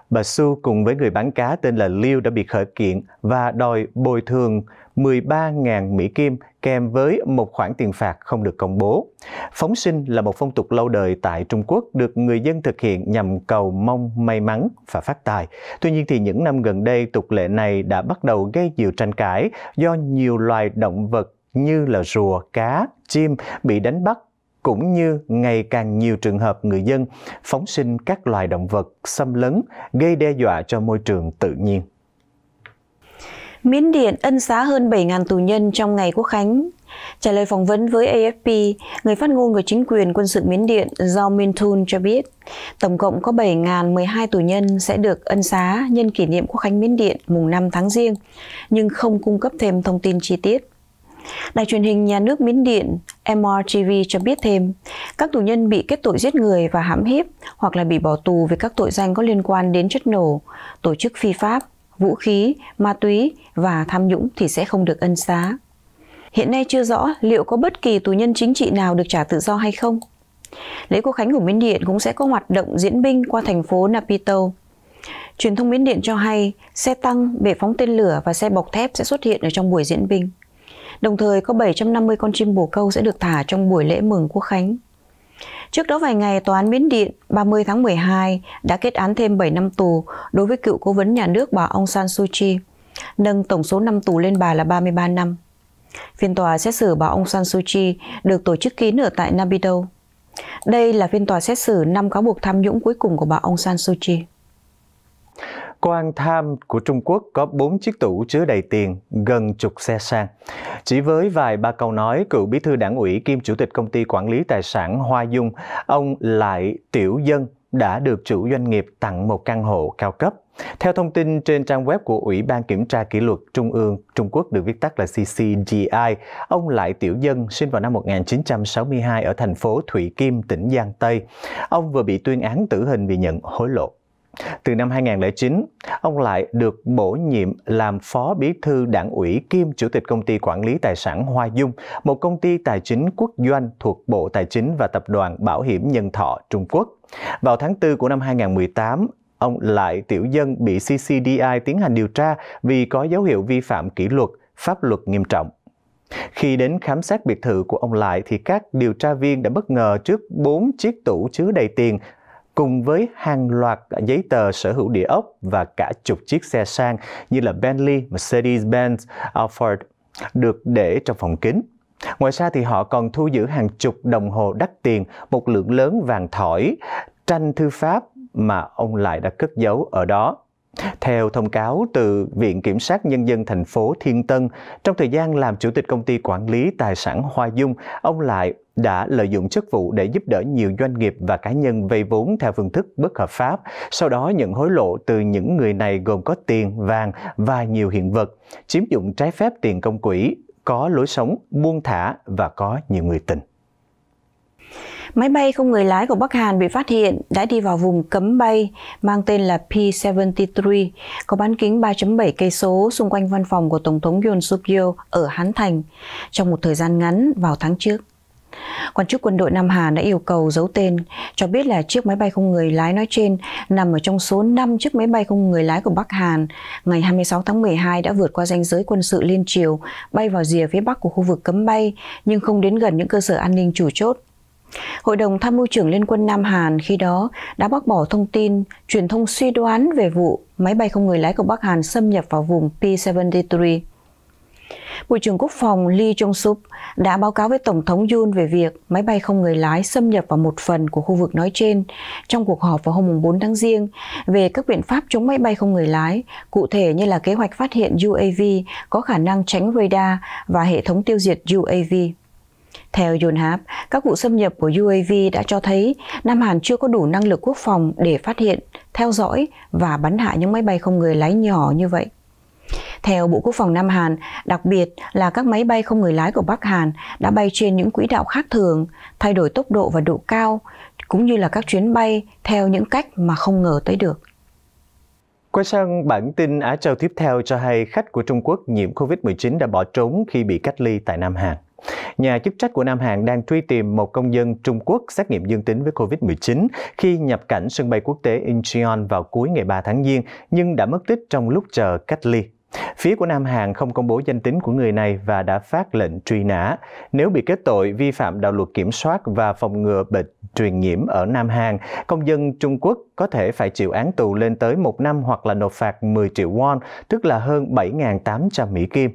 Bà Su cùng với người bán cá tên là Liu đã bị khởi kiện và đòi bồi thường 13.000 Mỹ Kim kèm với một khoản tiền phạt không được công bố. Phóng sinh là một phong tục lâu đời tại Trung Quốc được người dân thực hiện nhằm cầu mong may mắn và phát tài. Tuy nhiên thì những năm gần đây tục lệ này đã bắt đầu gây nhiều tranh cãi do nhiều loài động vật như là rùa, cá, chim bị đánh bắt cũng như ngày càng nhiều trường hợp người dân phóng sinh các loài động vật xâm lấn gây đe dọa cho môi trường tự nhiên. Miến Điện ân xá hơn 7.000 tù nhân trong ngày quốc khánh. Trả lời phỏng vấn với AFP, người phát ngôn của chính quyền quân sự Miến Điện do Min Thun cho biết, tổng cộng có 7.012 tù nhân sẽ được ân xá nhân kỷ niệm quốc khánh Miến Điện mùng 5 tháng riêng, nhưng không cung cấp thêm thông tin chi tiết. Đài truyền hình nhà nước Miến Điện MRTV cho biết thêm, các tù nhân bị kết tội giết người và hãm hiếp hoặc là bị bỏ tù vì các tội danh có liên quan đến chất nổ, tổ chức phi pháp, vũ khí, ma túy và tham nhũng thì sẽ không được ân xá. Hiện nay chưa rõ liệu có bất kỳ tù nhân chính trị nào được trả tự do hay không. Lễ Quốc Khánh của Miến Điện cũng sẽ có hoạt động diễn binh qua thành phố Napito. Truyền thông Miến Điện cho hay, xe tăng, bể phóng tên lửa và xe bọc thép sẽ xuất hiện ở trong buổi diễn binh. Đồng thời có 750 con chim bồ câu sẽ được thả trong buổi lễ mừng quốc khánh. Trước đó vài ngày, Tòa án Miến Điện 30 tháng 12 đã kết án thêm 7 năm tù đối với cựu cố vấn nhà nước bà Aung San Suu Kyi, nâng tổng số năm tù lên bà là 33 năm. Phiên tòa xét xử bà Aung San Suu Kyi được tổ chức kín ở tại Nabido. Đây là phiên tòa xét xử năm cáo buộc tham nhũng cuối cùng của bà Aung San Suu Kyi. Quan Tham của Trung Quốc có 4 chiếc tủ chứa đầy tiền, gần chục xe sang. Chỉ với vài ba câu nói, cựu bí thư đảng ủy kiêm chủ tịch công ty quản lý tài sản Hoa Dung, ông Lại Tiểu Dân đã được chủ doanh nghiệp tặng một căn hộ cao cấp. Theo thông tin trên trang web của Ủy ban Kiểm tra Kỷ luật Trung ương, Trung Quốc được viết tắt là CCGI, ông Lại Tiểu Dân sinh vào năm 1962 ở thành phố Thủy Kim, tỉnh Giang Tây. Ông vừa bị tuyên án tử hình vì nhận hối lộ. Từ năm 2009, ông lại được bổ nhiệm làm phó bí thư đảng ủy kiêm chủ tịch công ty quản lý tài sản Hoa Dung, một công ty tài chính quốc doanh thuộc Bộ Tài chính và Tập đoàn Bảo hiểm Nhân thọ Trung Quốc. Vào tháng 4 của năm 2018, ông lại tiểu dân bị CCDI tiến hành điều tra vì có dấu hiệu vi phạm kỷ luật, pháp luật nghiêm trọng. Khi đến khám xét biệt thự của ông Lại thì các điều tra viên đã bất ngờ trước 4 chiếc tủ chứa đầy tiền cùng với hàng loạt giấy tờ sở hữu địa ốc và cả chục chiếc xe sang như là Bentley, Mercedes-Benz, Alford được để trong phòng kính. Ngoài ra thì họ còn thu giữ hàng chục đồng hồ đắt tiền, một lượng lớn vàng thỏi, tranh thư pháp mà ông lại đã cất giấu ở đó. Theo thông cáo từ Viện Kiểm sát Nhân dân thành phố Thiên Tân, trong thời gian làm chủ tịch công ty quản lý tài sản Hoa Dung, ông Lại đã lợi dụng chức vụ để giúp đỡ nhiều doanh nghiệp và cá nhân vay vốn theo phương thức bất hợp pháp, sau đó nhận hối lộ từ những người này gồm có tiền, vàng và nhiều hiện vật, chiếm dụng trái phép tiền công quỹ, có lối sống buông thả và có nhiều người tình. Máy bay không người lái của Bắc Hàn bị phát hiện đã đi vào vùng cấm bay mang tên là P-73, có bán kính 3.7 cây số xung quanh văn phòng của Tổng thống Yoon suk yeol ở Hán Thành trong một thời gian ngắn vào tháng trước. Quan chức quân đội Nam Hàn đã yêu cầu giấu tên, cho biết là chiếc máy bay không người lái nói trên nằm ở trong số 5 chiếc máy bay không người lái của Bắc Hàn ngày 26 tháng 12 đã vượt qua ranh giới quân sự liên triều, bay vào rìa phía bắc của khu vực cấm bay nhưng không đến gần những cơ sở an ninh chủ chốt. Hội đồng tham mưu trưởng Liên quân Nam Hàn khi đó đã bác bỏ thông tin truyền thông suy đoán về vụ máy bay không người lái của Bắc Hàn xâm nhập vào vùng P-73. Bộ trưởng Quốc phòng Lee Jong-sup đã báo cáo với Tổng thống Yoon về việc máy bay không người lái xâm nhập vào một phần của khu vực nói trên trong cuộc họp vào hôm 4 tháng Giêng về các biện pháp chống máy bay không người lái, cụ thể như là kế hoạch phát hiện UAV có khả năng tránh radar và hệ thống tiêu diệt UAV. Theo Yonhap, các vụ xâm nhập của UAV đã cho thấy Nam Hàn chưa có đủ năng lực quốc phòng để phát hiện, theo dõi và bắn hạ những máy bay không người lái nhỏ như vậy. Theo Bộ Quốc phòng Nam Hàn, đặc biệt là các máy bay không người lái của Bắc Hàn đã bay trên những quỹ đạo khác thường, thay đổi tốc độ và độ cao, cũng như là các chuyến bay theo những cách mà không ngờ tới được. Quay sang bản tin Á Châu tiếp theo cho hay khách của Trung Quốc nhiễm COVID-19 đã bỏ trốn khi bị cách ly tại Nam Hàn. Nhà chức trách của Nam Hàn đang truy tìm một công dân Trung Quốc xét nghiệm dương tính với COVID-19 khi nhập cảnh sân bay quốc tế Incheon vào cuối ngày 3 tháng Giêng nhưng đã mất tích trong lúc chờ cách ly Phía của Nam Hàn không công bố danh tính của người này và đã phát lệnh truy nã. Nếu bị kết tội vi phạm đạo luật kiểm soát và phòng ngừa bệnh truyền nhiễm ở Nam Hàn, công dân Trung Quốc có thể phải chịu án tù lên tới một năm hoặc là nộp phạt 10 triệu won, tức là hơn 7.800 Mỹ Kim.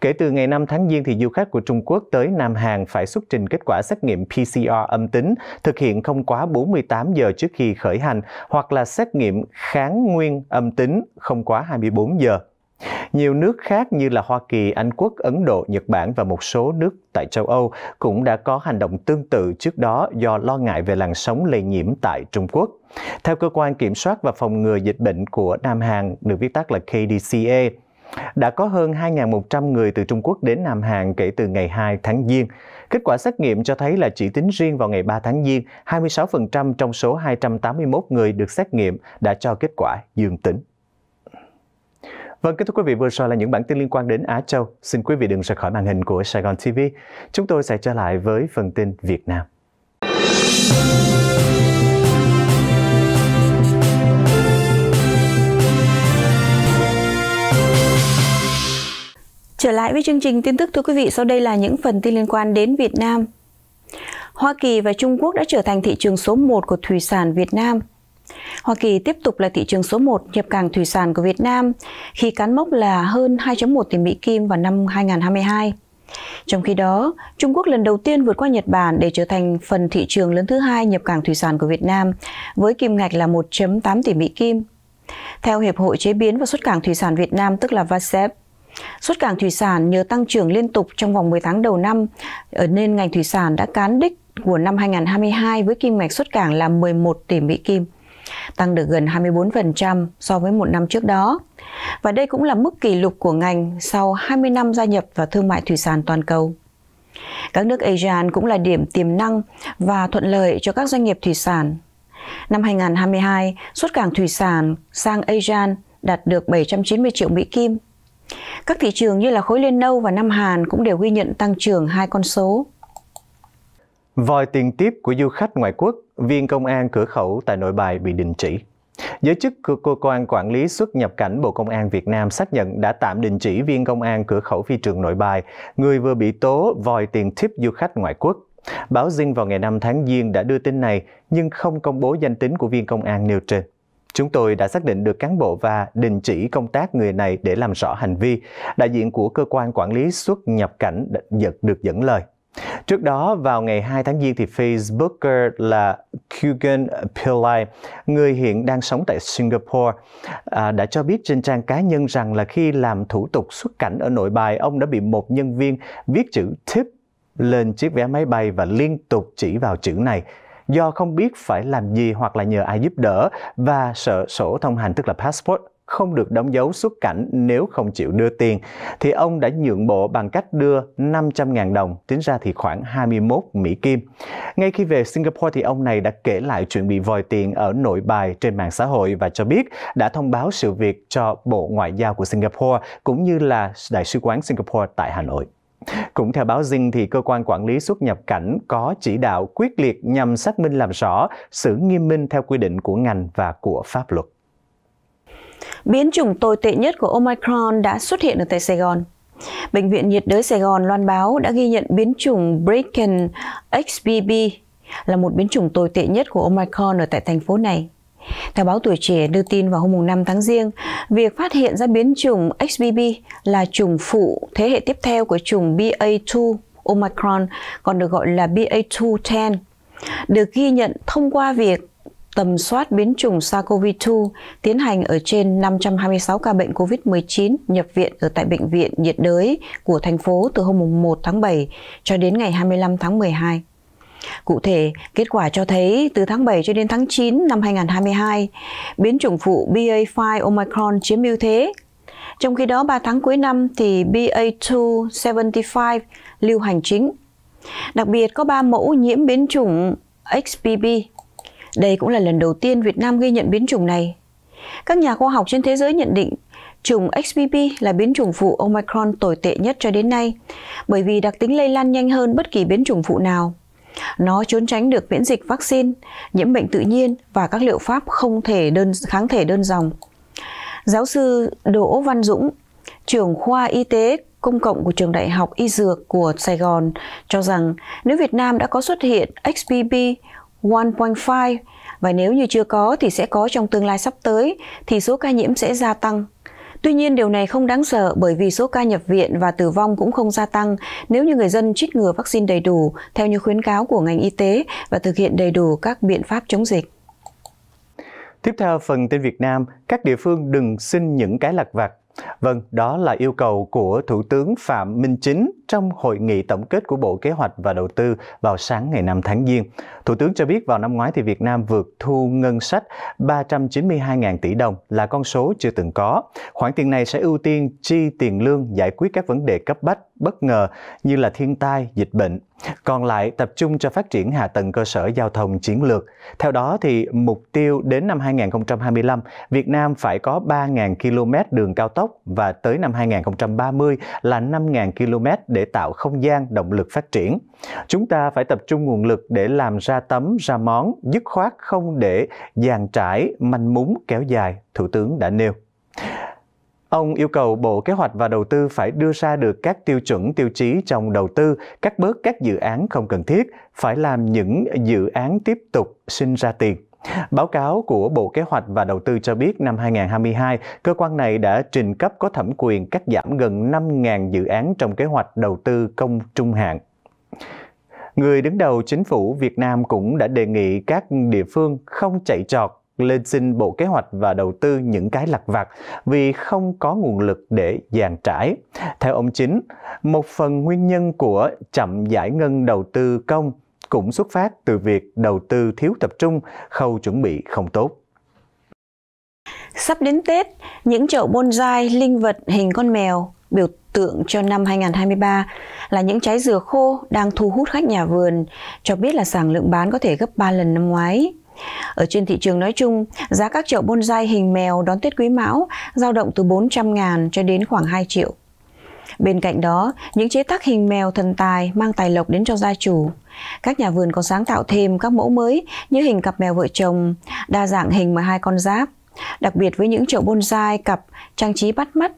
Kể từ ngày 5 tháng Giêng thì du khách của Trung Quốc tới Nam Hàn phải xuất trình kết quả xét nghiệm PCR âm tính, thực hiện không quá 48 giờ trước khi khởi hành hoặc là xét nghiệm kháng nguyên âm tính không quá 24 giờ. Nhiều nước khác như là Hoa Kỳ, Anh Quốc, Ấn Độ, Nhật Bản và một số nước tại châu Âu cũng đã có hành động tương tự trước đó do lo ngại về làn sóng lây nhiễm tại Trung Quốc. Theo cơ quan kiểm soát và phòng ngừa dịch bệnh của Nam Hàn, được viết tắt là KDCA, đã có hơn 2.100 người từ Trung Quốc đến Nam Hàn kể từ ngày 2 tháng Giêng. Kết quả xét nghiệm cho thấy là chỉ tính riêng vào ngày 3 tháng Giêng, 26% trong số 281 người được xét nghiệm đã cho kết quả dương tính. Vâng, kính thưa quý vị, vừa rồi là những bản tin liên quan đến Á Châu. Xin quý vị đừng rời khỏi màn hình của Sài Gòn TV. Chúng tôi sẽ trở lại với phần tin Việt Nam. Trở lại với chương trình tin tức thưa quý vị, sau đây là những phần tin liên quan đến Việt Nam. Hoa Kỳ và Trung Quốc đã trở thành thị trường số 1 của thủy sản Việt Nam – Hoa Kỳ tiếp tục là thị trường số 1 nhập cảng thủy sản của Việt Nam khi cán mốc là hơn 2.1 tỷ Mỹ Kim vào năm 2022. Trong khi đó, Trung Quốc lần đầu tiên vượt qua Nhật Bản để trở thành phần thị trường lớn thứ hai nhập cảng thủy sản của Việt Nam với kim ngạch là 1.8 tỷ Mỹ Kim. Theo Hiệp hội Chế biến và Xuất cảng Thủy sản Việt Nam tức là VASEP, Xuất cảng thủy sản nhờ tăng trưởng liên tục trong vòng 10 tháng đầu năm, ở ờ, nên ngành thủy sản đã cán đích của năm 2022 với kim ngạch xuất cảng là 11 tỷ Mỹ Kim tăng được gần 24% so với một năm trước đó. Và đây cũng là mức kỷ lục của ngành sau 20 năm gia nhập vào thương mại thủy sản toàn cầu. Các nước ASEAN cũng là điểm tiềm năng và thuận lợi cho các doanh nghiệp thủy sản. Năm 2022, xuất cảng thủy sản sang ASEAN đạt được 790 triệu Mỹ Kim. Các thị trường như là khối Liên Âu và Nam Hàn cũng đều ghi nhận tăng trưởng hai con số. Vòi tiền tiếp của du khách ngoại quốc viên công an cửa khẩu tại nội bài bị đình chỉ. Giới chức cơ quan quản lý xuất nhập cảnh Bộ Công an Việt Nam xác nhận đã tạm đình chỉ viên công an cửa khẩu phi trường nội bài, người vừa bị tố vòi tiền tip du khách ngoại quốc. Báo Dinh vào ngày 5 tháng Giêng đã đưa tin này nhưng không công bố danh tính của viên công an nêu trên. Chúng tôi đã xác định được cán bộ và đình chỉ công tác người này để làm rõ hành vi. Đại diện của cơ quan quản lý xuất nhập cảnh được dẫn lời. Trước đó, vào ngày 2 tháng Giêng thì Facebooker là Kugan Pillai, người hiện đang sống tại Singapore, à, đã cho biết trên trang cá nhân rằng là khi làm thủ tục xuất cảnh ở nội bài, ông đã bị một nhân viên viết chữ tip lên chiếc vé máy bay và liên tục chỉ vào chữ này do không biết phải làm gì hoặc là nhờ ai giúp đỡ và sợ sổ thông hành tức là passport không được đóng dấu xuất cảnh nếu không chịu đưa tiền thì ông đã nhượng bộ bằng cách đưa 500.000 đồng, tính ra thì khoảng 21 Mỹ Kim. Ngay khi về Singapore thì ông này đã kể lại chuyện bị vòi tiền ở nội bài trên mạng xã hội và cho biết đã thông báo sự việc cho Bộ Ngoại giao của Singapore cũng như là Đại sứ quán Singapore tại Hà Nội. Cũng theo báo Zing thì cơ quan quản lý xuất nhập cảnh có chỉ đạo quyết liệt nhằm xác minh làm rõ, xử nghiêm minh theo quy định của ngành và của pháp luật. Biến chủng tồi tệ nhất của Omicron đã xuất hiện ở tại Sài Gòn. Bệnh viện nhiệt đới Sài Gòn loan báo đã ghi nhận biến chủng Bricken XBB là một biến chủng tồi tệ nhất của Omicron ở tại thành phố này. Theo báo Tuổi Trẻ đưa tin vào hôm 5 tháng Giêng, việc phát hiện ra biến chủng XBB là chủng phụ thế hệ tiếp theo của chủng BA2 Omicron, còn được gọi là BA210, được ghi nhận thông qua việc tầm soát biến chủng SARS-CoV-2 tiến hành ở trên 526 ca bệnh COVID-19 nhập viện ở tại Bệnh viện nhiệt đới của thành phố từ hôm 1 tháng 7 cho đến ngày 25 tháng 12. Cụ thể, kết quả cho thấy từ tháng 7 cho đến tháng 9 năm 2022, biến chủng phụ BA5 Omicron chiếm ưu thế. Trong khi đó, 3 tháng cuối năm thì BA275 lưu hành chính. Đặc biệt, có 3 mẫu nhiễm biến chủng XBB đây cũng là lần đầu tiên Việt Nam ghi nhận biến chủng này. Các nhà khoa học trên thế giới nhận định chủng XBB là biến chủng phụ Omicron tồi tệ nhất cho đến nay, bởi vì đặc tính lây lan nhanh hơn bất kỳ biến chủng phụ nào. Nó trốn tránh được miễn dịch vaccine, nhiễm bệnh tự nhiên và các liệu pháp không thể đơn kháng thể đơn dòng. Giáo sư Đỗ Văn Dũng, trưởng khoa y tế công cộng của trường đại học y dược của Sài Gòn cho rằng nếu Việt Nam đã có xuất hiện XBB 1.5 và nếu như chưa có thì sẽ có trong tương lai sắp tới thì số ca nhiễm sẽ gia tăng. Tuy nhiên điều này không đáng sợ bởi vì số ca nhập viện và tử vong cũng không gia tăng nếu như người dân trích ngừa vaccine đầy đủ theo như khuyến cáo của ngành y tế và thực hiện đầy đủ các biện pháp chống dịch. Tiếp theo phần tin Việt Nam, các địa phương đừng xin những cái lặt vặt. Vâng, đó là yêu cầu của Thủ tướng Phạm Minh Chính trong hội nghị tổng kết của Bộ Kế hoạch và Đầu tư vào sáng ngày 5 tháng Giêng. Thủ tướng cho biết vào năm ngoái thì Việt Nam vượt thu ngân sách 392.000 tỷ đồng là con số chưa từng có. Khoản tiền này sẽ ưu tiên chi tiền lương giải quyết các vấn đề cấp bách, bất ngờ như là thiên tai, dịch bệnh. Còn lại tập trung cho phát triển hạ tầng cơ sở giao thông chiến lược. Theo đó thì mục tiêu đến năm 2025, Việt Nam phải có 3.000 km đường cao tốc và tới năm 2030 là 5.000 km để tạo không gian động lực phát triển. Chúng ta phải tập trung nguồn lực để làm ra tấm, ra món, dứt khoát không để dàn trải, manh mún kéo dài, Thủ tướng đã nêu. Ông yêu cầu Bộ Kế hoạch và Đầu tư phải đưa ra được các tiêu chuẩn tiêu chí trong đầu tư, cắt bớt các dự án không cần thiết, phải làm những dự án tiếp tục sinh ra tiền. Báo cáo của Bộ Kế hoạch và Đầu tư cho biết năm 2022, cơ quan này đã trình cấp có thẩm quyền cắt giảm gần 5.000 dự án trong kế hoạch đầu tư công trung hạn. Người đứng đầu chính phủ Việt Nam cũng đã đề nghị các địa phương không chạy trọt lên xin Bộ Kế hoạch và Đầu tư những cái lặt vặt vì không có nguồn lực để dàn trải. Theo ông Chính, một phần nguyên nhân của chậm giải ngân đầu tư công cũng xuất phát từ việc đầu tư thiếu tập trung, khâu chuẩn bị không tốt. Sắp đến Tết, những chậu bonsai, linh vật hình con mèo biểu tượng cho năm 2023 là những trái dừa khô đang thu hút khách nhà vườn, cho biết là sản lượng bán có thể gấp 3 lần năm ngoái. Ở trên thị trường nói chung, giá các chậu bonsai hình mèo đón Tết Quý Mão giao động từ 400 ngàn cho đến khoảng 2 triệu Bên cạnh đó, những chế tác hình mèo thần tài mang tài lộc đến cho gia chủ. Các nhà vườn còn sáng tạo thêm các mẫu mới như hình cặp mèo vợ chồng, đa dạng hình mà hai con giáp. Đặc biệt với những chậu bonsai cặp trang trí bắt mắt,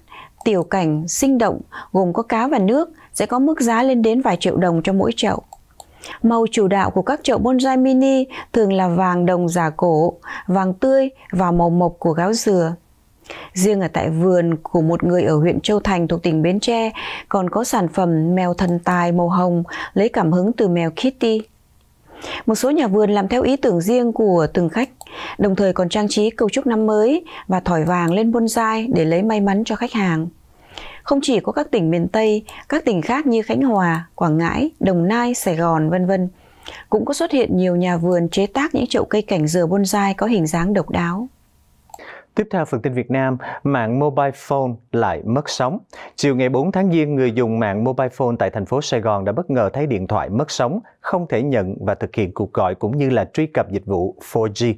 tiểu cảnh, sinh động, gồm có cá và nước sẽ có mức giá lên đến vài triệu đồng cho mỗi chậu. Màu chủ đạo của các chậu bonsai mini thường là vàng đồng giả cổ, vàng tươi và màu mộc của gáo dừa. Riêng ở tại vườn của một người ở huyện Châu Thành thuộc tỉnh Bến Tre còn có sản phẩm mèo thần tài màu hồng lấy cảm hứng từ mèo Kitty. Một số nhà vườn làm theo ý tưởng riêng của từng khách, đồng thời còn trang trí cầu chúc năm mới và thỏi vàng lên bonsai để lấy may mắn cho khách hàng. Không chỉ có các tỉnh miền Tây, các tỉnh khác như Khánh Hòa, Quảng Ngãi, Đồng Nai, Sài Gòn, vân vân cũng có xuất hiện nhiều nhà vườn chế tác những chậu cây cảnh dừa bonsai có hình dáng độc đáo. Tiếp theo phần tin Việt Nam, mạng mobile phone lại mất sóng. Chiều ngày 4 tháng Giêng, người dùng mạng mobile phone tại thành phố Sài Gòn đã bất ngờ thấy điện thoại mất sóng, không thể nhận và thực hiện cuộc gọi cũng như là truy cập dịch vụ 4G.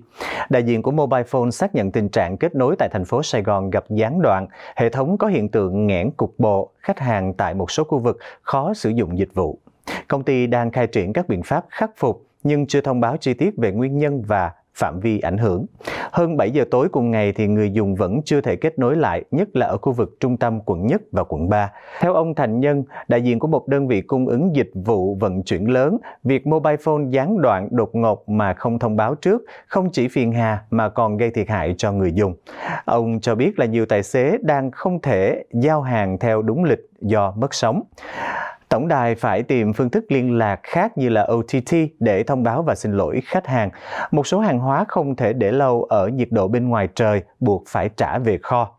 Đại diện của mobile phone xác nhận tình trạng kết nối tại thành phố Sài Gòn gặp gián đoạn, hệ thống có hiện tượng nghẽn cục bộ, khách hàng tại một số khu vực khó sử dụng dịch vụ. Công ty đang khai triển các biện pháp khắc phục nhưng chưa thông báo chi tiết về nguyên nhân và phạm vi ảnh hưởng. Hơn 7 giờ tối cùng ngày thì người dùng vẫn chưa thể kết nối lại, nhất là ở khu vực trung tâm quận nhất và quận 3. Theo ông Thành Nhân, đại diện của một đơn vị cung ứng dịch vụ vận chuyển lớn, việc mobile phone gián đoạn đột ngột mà không thông báo trước không chỉ phiền hà mà còn gây thiệt hại cho người dùng. Ông cho biết là nhiều tài xế đang không thể giao hàng theo đúng lịch do mất sóng. Tổng đài phải tìm phương thức liên lạc khác như là OTT để thông báo và xin lỗi khách hàng. Một số hàng hóa không thể để lâu ở nhiệt độ bên ngoài trời buộc phải trả về kho.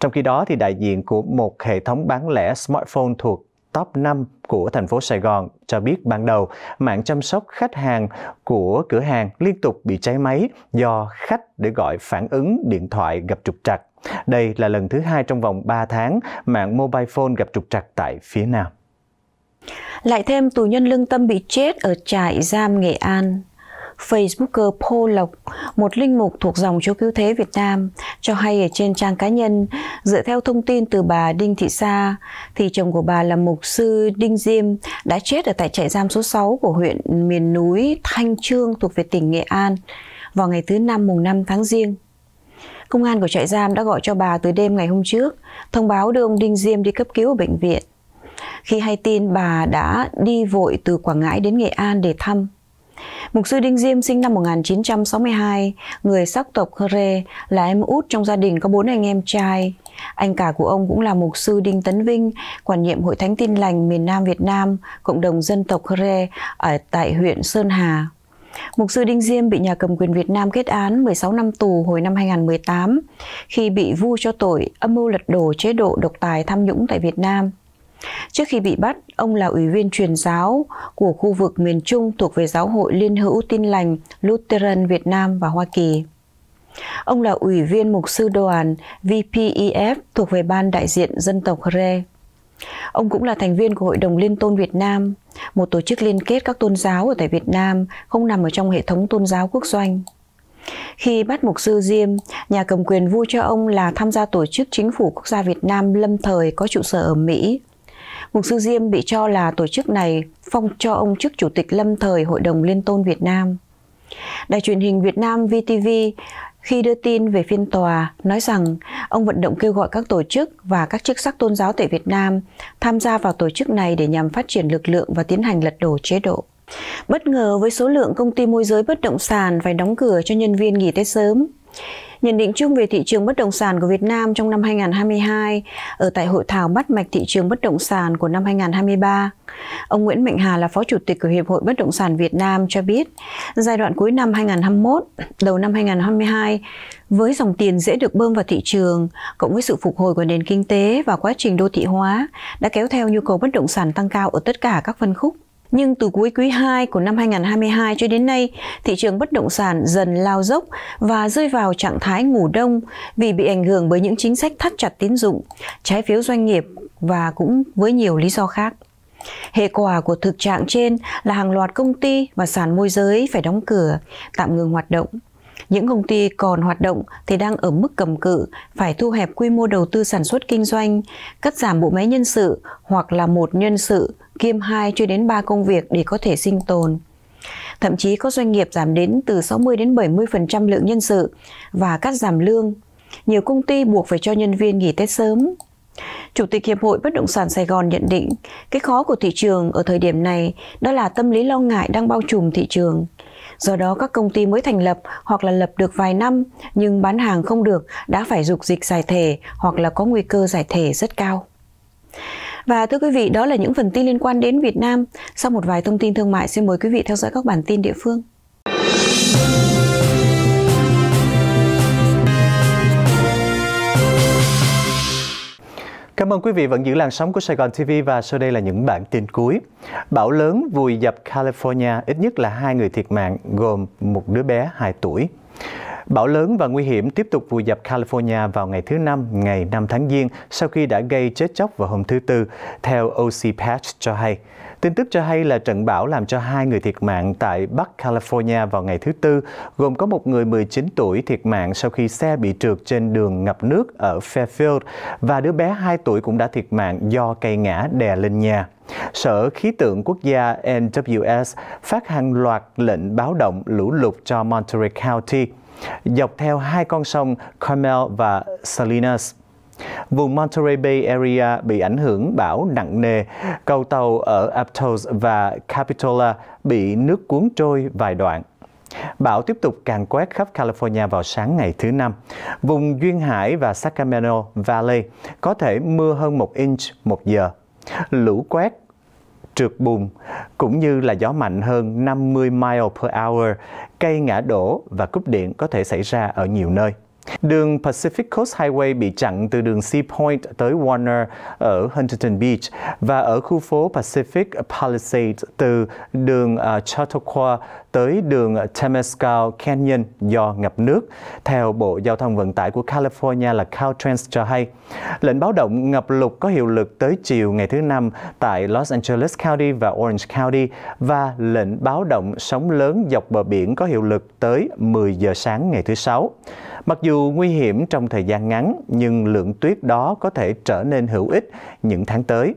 Trong khi đó thì đại diện của một hệ thống bán lẻ smartphone thuộc top 5 của thành phố Sài Gòn cho biết ban đầu mạng chăm sóc khách hàng của cửa hàng liên tục bị cháy máy do khách để gọi phản ứng điện thoại gặp trục trặc. Đây là lần thứ hai trong vòng 3 tháng mạng mobile phone gặp trục trặc tại phía Nam. Lại thêm tù nhân lương tâm bị chết ở trại giam Nghệ An. Facebooker Paul Lộc, một linh mục thuộc dòng Chúa Cứu Thế Việt Nam, cho hay ở trên trang cá nhân, dựa theo thông tin từ bà Đinh Thị Sa, thì chồng của bà là mục sư Đinh Diêm đã chết ở tại trại giam số 6 của huyện miền núi Thanh Trương thuộc về tỉnh Nghệ An vào ngày thứ năm mùng 5 tháng Giêng. Công an của trại giam đã gọi cho bà từ đêm ngày hôm trước, thông báo đưa ông Đinh Diêm đi cấp cứu ở bệnh viện. Khi hay tin bà đã đi vội từ Quảng Ngãi đến Nghệ An để thăm. Mục sư Đinh Diêm sinh năm 1962, người sắc tộc Hre là em út trong gia đình có bốn anh em trai. Anh cả của ông cũng là mục sư Đinh Tấn Vinh, quản nhiệm Hội Thánh Tin Lành miền Nam Việt Nam, cộng đồng dân tộc Hre ở tại huyện Sơn Hà. Mục sư Đinh Diêm bị nhà cầm quyền Việt Nam kết án 16 năm tù hồi năm 2018 khi bị vu cho tội âm mưu lật đổ chế độ độc tài tham nhũng tại Việt Nam. Trước khi bị bắt, ông là ủy viên truyền giáo của khu vực miền Trung thuộc về Giáo hội Liên hữu Tin lành Lutheran Việt Nam và Hoa Kỳ. Ông là ủy viên mục sư đoàn VPEF thuộc về Ban đại diện dân tộc Hre. Ông cũng là thành viên của Hội đồng Liên tôn Việt Nam, một tổ chức liên kết các tôn giáo ở tại Việt Nam không nằm ở trong hệ thống tôn giáo quốc doanh. Khi bắt mục sư Diêm, nhà cầm quyền vui cho ông là tham gia tổ chức chính phủ quốc gia Việt Nam lâm thời có trụ sở ở Mỹ, Mục sư Diêm bị cho là tổ chức này phong cho ông chức chủ tịch lâm thời Hội đồng Liên tôn Việt Nam. Đài truyền hình Việt Nam VTV khi đưa tin về phiên tòa nói rằng ông vận động kêu gọi các tổ chức và các chức sắc tôn giáo tại Việt Nam tham gia vào tổ chức này để nhằm phát triển lực lượng và tiến hành lật đổ chế độ. Bất ngờ với số lượng công ty môi giới bất động sản phải đóng cửa cho nhân viên nghỉ Tết sớm, Nhận định chung về thị trường bất động sản của Việt Nam trong năm 2022 ở tại hội thảo bắt mạch thị trường bất động sản của năm 2023, ông Nguyễn Mạnh Hà là Phó Chủ tịch của Hiệp hội Bất động sản Việt Nam cho biết, giai đoạn cuối năm 2021, đầu năm 2022, với dòng tiền dễ được bơm vào thị trường, cộng với sự phục hồi của nền kinh tế và quá trình đô thị hóa đã kéo theo nhu cầu bất động sản tăng cao ở tất cả các phân khúc nhưng từ cuối quý 2 của năm 2022 cho đến nay, thị trường bất động sản dần lao dốc và rơi vào trạng thái ngủ đông vì bị ảnh hưởng bởi những chính sách thắt chặt tín dụng, trái phiếu doanh nghiệp và cũng với nhiều lý do khác. Hệ quả của thực trạng trên là hàng loạt công ty và sàn môi giới phải đóng cửa, tạm ngừng hoạt động. Những công ty còn hoạt động thì đang ở mức cầm cự, phải thu hẹp quy mô đầu tư sản xuất kinh doanh, cắt giảm bộ máy nhân sự hoặc là một nhân sự kiêm 2 cho đến 3 công việc để có thể sinh tồn. Thậm chí có doanh nghiệp giảm đến từ 60 đến 70% lượng nhân sự và cắt giảm lương. Nhiều công ty buộc phải cho nhân viên nghỉ Tết sớm. Chủ tịch Hiệp hội Bất động sản Sài Gòn nhận định, cái khó của thị trường ở thời điểm này đó là tâm lý lo ngại đang bao trùm thị trường. Do đó các công ty mới thành lập hoặc là lập được vài năm nhưng bán hàng không được đã phải dục dịch giải thể hoặc là có nguy cơ giải thể rất cao. Và thưa quý vị, đó là những phần tin liên quan đến Việt Nam. Sau một vài thông tin thương mại, xin mời quý vị theo dõi các bản tin địa phương. Cảm ơn quý vị vẫn giữ làn sóng của Sài Gòn TV và sau đây là những bản tin cuối. Bão lớn vùi dập California, ít nhất là hai người thiệt mạng, gồm một đứa bé 2 tuổi. Bão lớn và nguy hiểm tiếp tục vùi dập California vào ngày thứ Năm, ngày 5 tháng Giêng, sau khi đã gây chết chóc vào hôm thứ Tư, theo OC Patch cho hay. Tin tức cho hay là trận bão làm cho hai người thiệt mạng tại Bắc California vào ngày thứ Tư, gồm có một người 19 tuổi thiệt mạng sau khi xe bị trượt trên đường ngập nước ở Fairfield và đứa bé 2 tuổi cũng đã thiệt mạng do cây ngã đè lên nhà. Sở Khí tượng Quốc gia NWS phát hàng loạt lệnh báo động lũ lụt cho Monterey County dọc theo hai con sông Carmel và Salinas. Vùng Monterey Bay Area bị ảnh hưởng bão nặng nề, cầu tàu ở Aptos và Capitola bị nước cuốn trôi vài đoạn. Bão tiếp tục càn quét khắp California vào sáng ngày thứ Năm. Vùng Duyên Hải và Sacramento Valley có thể mưa hơn 1 inch một giờ. Lũ quét, trượt bùn cũng như là gió mạnh hơn 50 mile per hour, cây ngã đổ và cúp điện có thể xảy ra ở nhiều nơi. Đường Pacific Coast Highway bị chặn từ đường Sea Point tới Warner ở Huntington Beach và ở khu phố Pacific Palisades từ đường à, Chautauqua tới đường Temescal Canyon do ngập nước. Theo Bộ Giao thông Vận tải của California là Caltrans cho hay, lệnh báo động ngập lụt có hiệu lực tới chiều ngày thứ Năm tại Los Angeles County và Orange County và lệnh báo động sóng lớn dọc bờ biển có hiệu lực tới 10 giờ sáng ngày thứ Sáu. Mặc dù nguy hiểm trong thời gian ngắn, nhưng lượng tuyết đó có thể trở nên hữu ích những tháng tới.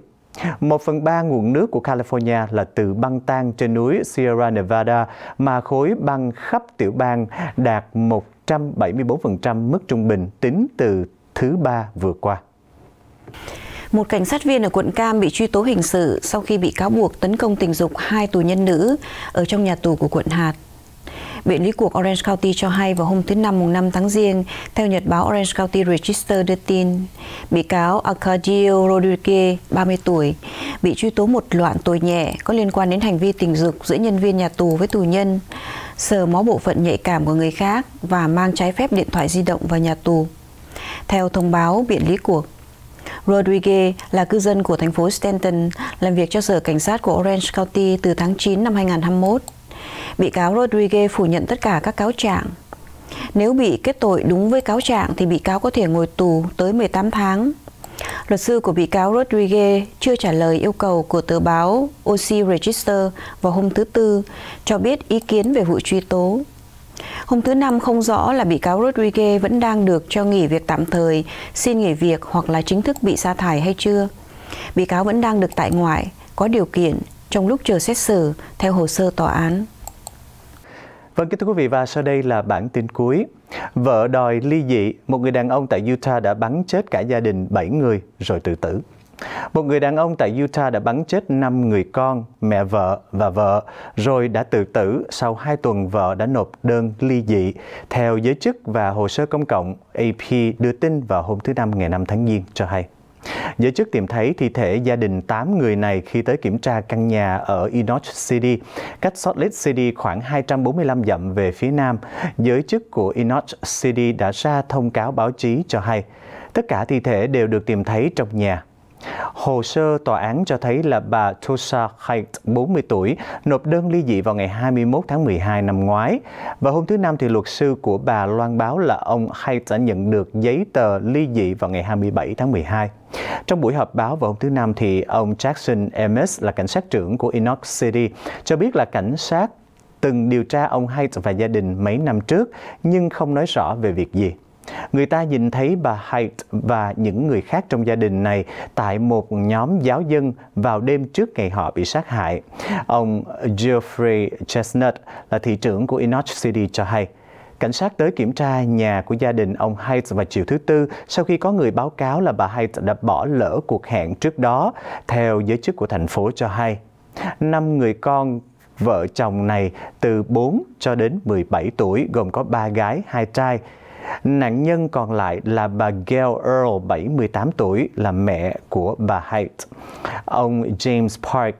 Một phần ba nguồn nước của California là từ băng tan trên núi Sierra Nevada mà khối băng khắp tiểu bang đạt 174% mức trung bình tính từ thứ ba vừa qua. Một cảnh sát viên ở quận Cam bị truy tố hình sự sau khi bị cáo buộc tấn công tình dục hai tù nhân nữ ở trong nhà tù của quận Hạt Viện Lý cuộc Orange County cho hay vào hôm thứ Năm mùng 5 tháng Giêng, theo nhật báo Orange County Register đưa tin, bị cáo Arcadio Rodriguez, 30 tuổi, bị truy tố một loạt tội nhẹ có liên quan đến hành vi tình dục giữa nhân viên nhà tù với tù nhân, sờ mó bộ phận nhạy cảm của người khác và mang trái phép điện thoại di động vào nhà tù. Theo thông báo Biện Lý Cuộc, Rodriguez là cư dân của thành phố Stanton, làm việc cho sở cảnh sát của Orange County từ tháng 9 năm 2021 bị cáo Rodriguez phủ nhận tất cả các cáo trạng. Nếu bị kết tội đúng với cáo trạng thì bị cáo có thể ngồi tù tới 18 tháng. Luật sư của bị cáo Rodriguez chưa trả lời yêu cầu của tờ báo OC Register vào hôm thứ Tư, cho biết ý kiến về vụ truy tố. Hôm thứ Năm không rõ là bị cáo Rodriguez vẫn đang được cho nghỉ việc tạm thời, xin nghỉ việc hoặc là chính thức bị sa thải hay chưa. Bị cáo vẫn đang được tại ngoại, có điều kiện trong lúc chờ xét xử theo hồ sơ tòa án. Vâng, kính thưa quý vị và sau đây là bản tin cuối. Vợ đòi ly dị, một người đàn ông tại Utah đã bắn chết cả gia đình 7 người rồi tự tử. Một người đàn ông tại Utah đã bắn chết 5 người con, mẹ vợ và vợ, rồi đã tự tử sau 2 tuần vợ đã nộp đơn ly dị. Theo giới chức và hồ sơ công cộng, AP đưa tin vào hôm thứ Năm ngày 5 tháng Giêng cho hay. Giới chức tìm thấy thi thể gia đình 8 người này khi tới kiểm tra căn nhà ở Enoch City, cách Salt Lake City khoảng 245 dặm về phía nam. Giới chức của Enoch City đã ra thông cáo báo chí cho hay tất cả thi thể đều được tìm thấy trong nhà Hồ sơ tòa án cho thấy là bà Tosa Haidt, 40 tuổi, nộp đơn ly dị vào ngày 21 tháng 12 năm ngoái. Và hôm thứ Năm thì luật sư của bà loan báo là ông Haidt đã nhận được giấy tờ ly dị vào ngày 27 tháng 12. Trong buổi họp báo vào hôm thứ Năm thì ông Jackson Emmes là cảnh sát trưởng của Inox City cho biết là cảnh sát từng điều tra ông Haidt và gia đình mấy năm trước nhưng không nói rõ về việc gì. Người ta nhìn thấy bà Haidt và những người khác trong gia đình này tại một nhóm giáo dân vào đêm trước ngày họ bị sát hại. Ông Geoffrey Chestnut là thị trưởng của Enoch City cho hay. Cảnh sát tới kiểm tra nhà của gia đình ông Haidt vào chiều thứ Tư sau khi có người báo cáo là bà Haidt đã bỏ lỡ cuộc hẹn trước đó, theo giới chức của thành phố cho hay. Năm người con vợ chồng này từ 4 cho đến 17 tuổi gồm có ba gái, hai trai. Nạn nhân còn lại là bà Gail Earl, 78 tuổi, là mẹ của bà Haidt. Ông James Park,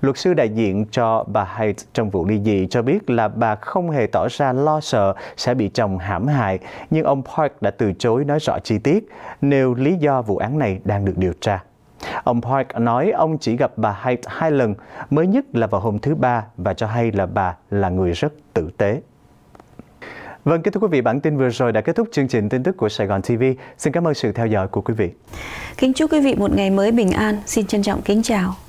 Luật sư đại diện cho bà Haidt trong vụ ly dị cho biết là bà không hề tỏ ra lo sợ sẽ bị chồng hãm hại, nhưng ông Park đã từ chối nói rõ chi tiết, nêu lý do vụ án này đang được điều tra. Ông Park nói ông chỉ gặp bà Haidt hai lần, mới nhất là vào hôm thứ Ba và cho hay là bà là người rất tử tế. Vâng, kính thưa quý vị, bản tin vừa rồi đã kết thúc chương trình tin tức của Sài Gòn TV. Xin cảm ơn sự theo dõi của quý vị. Kính chúc quý vị một ngày mới bình an. Xin trân trọng kính chào.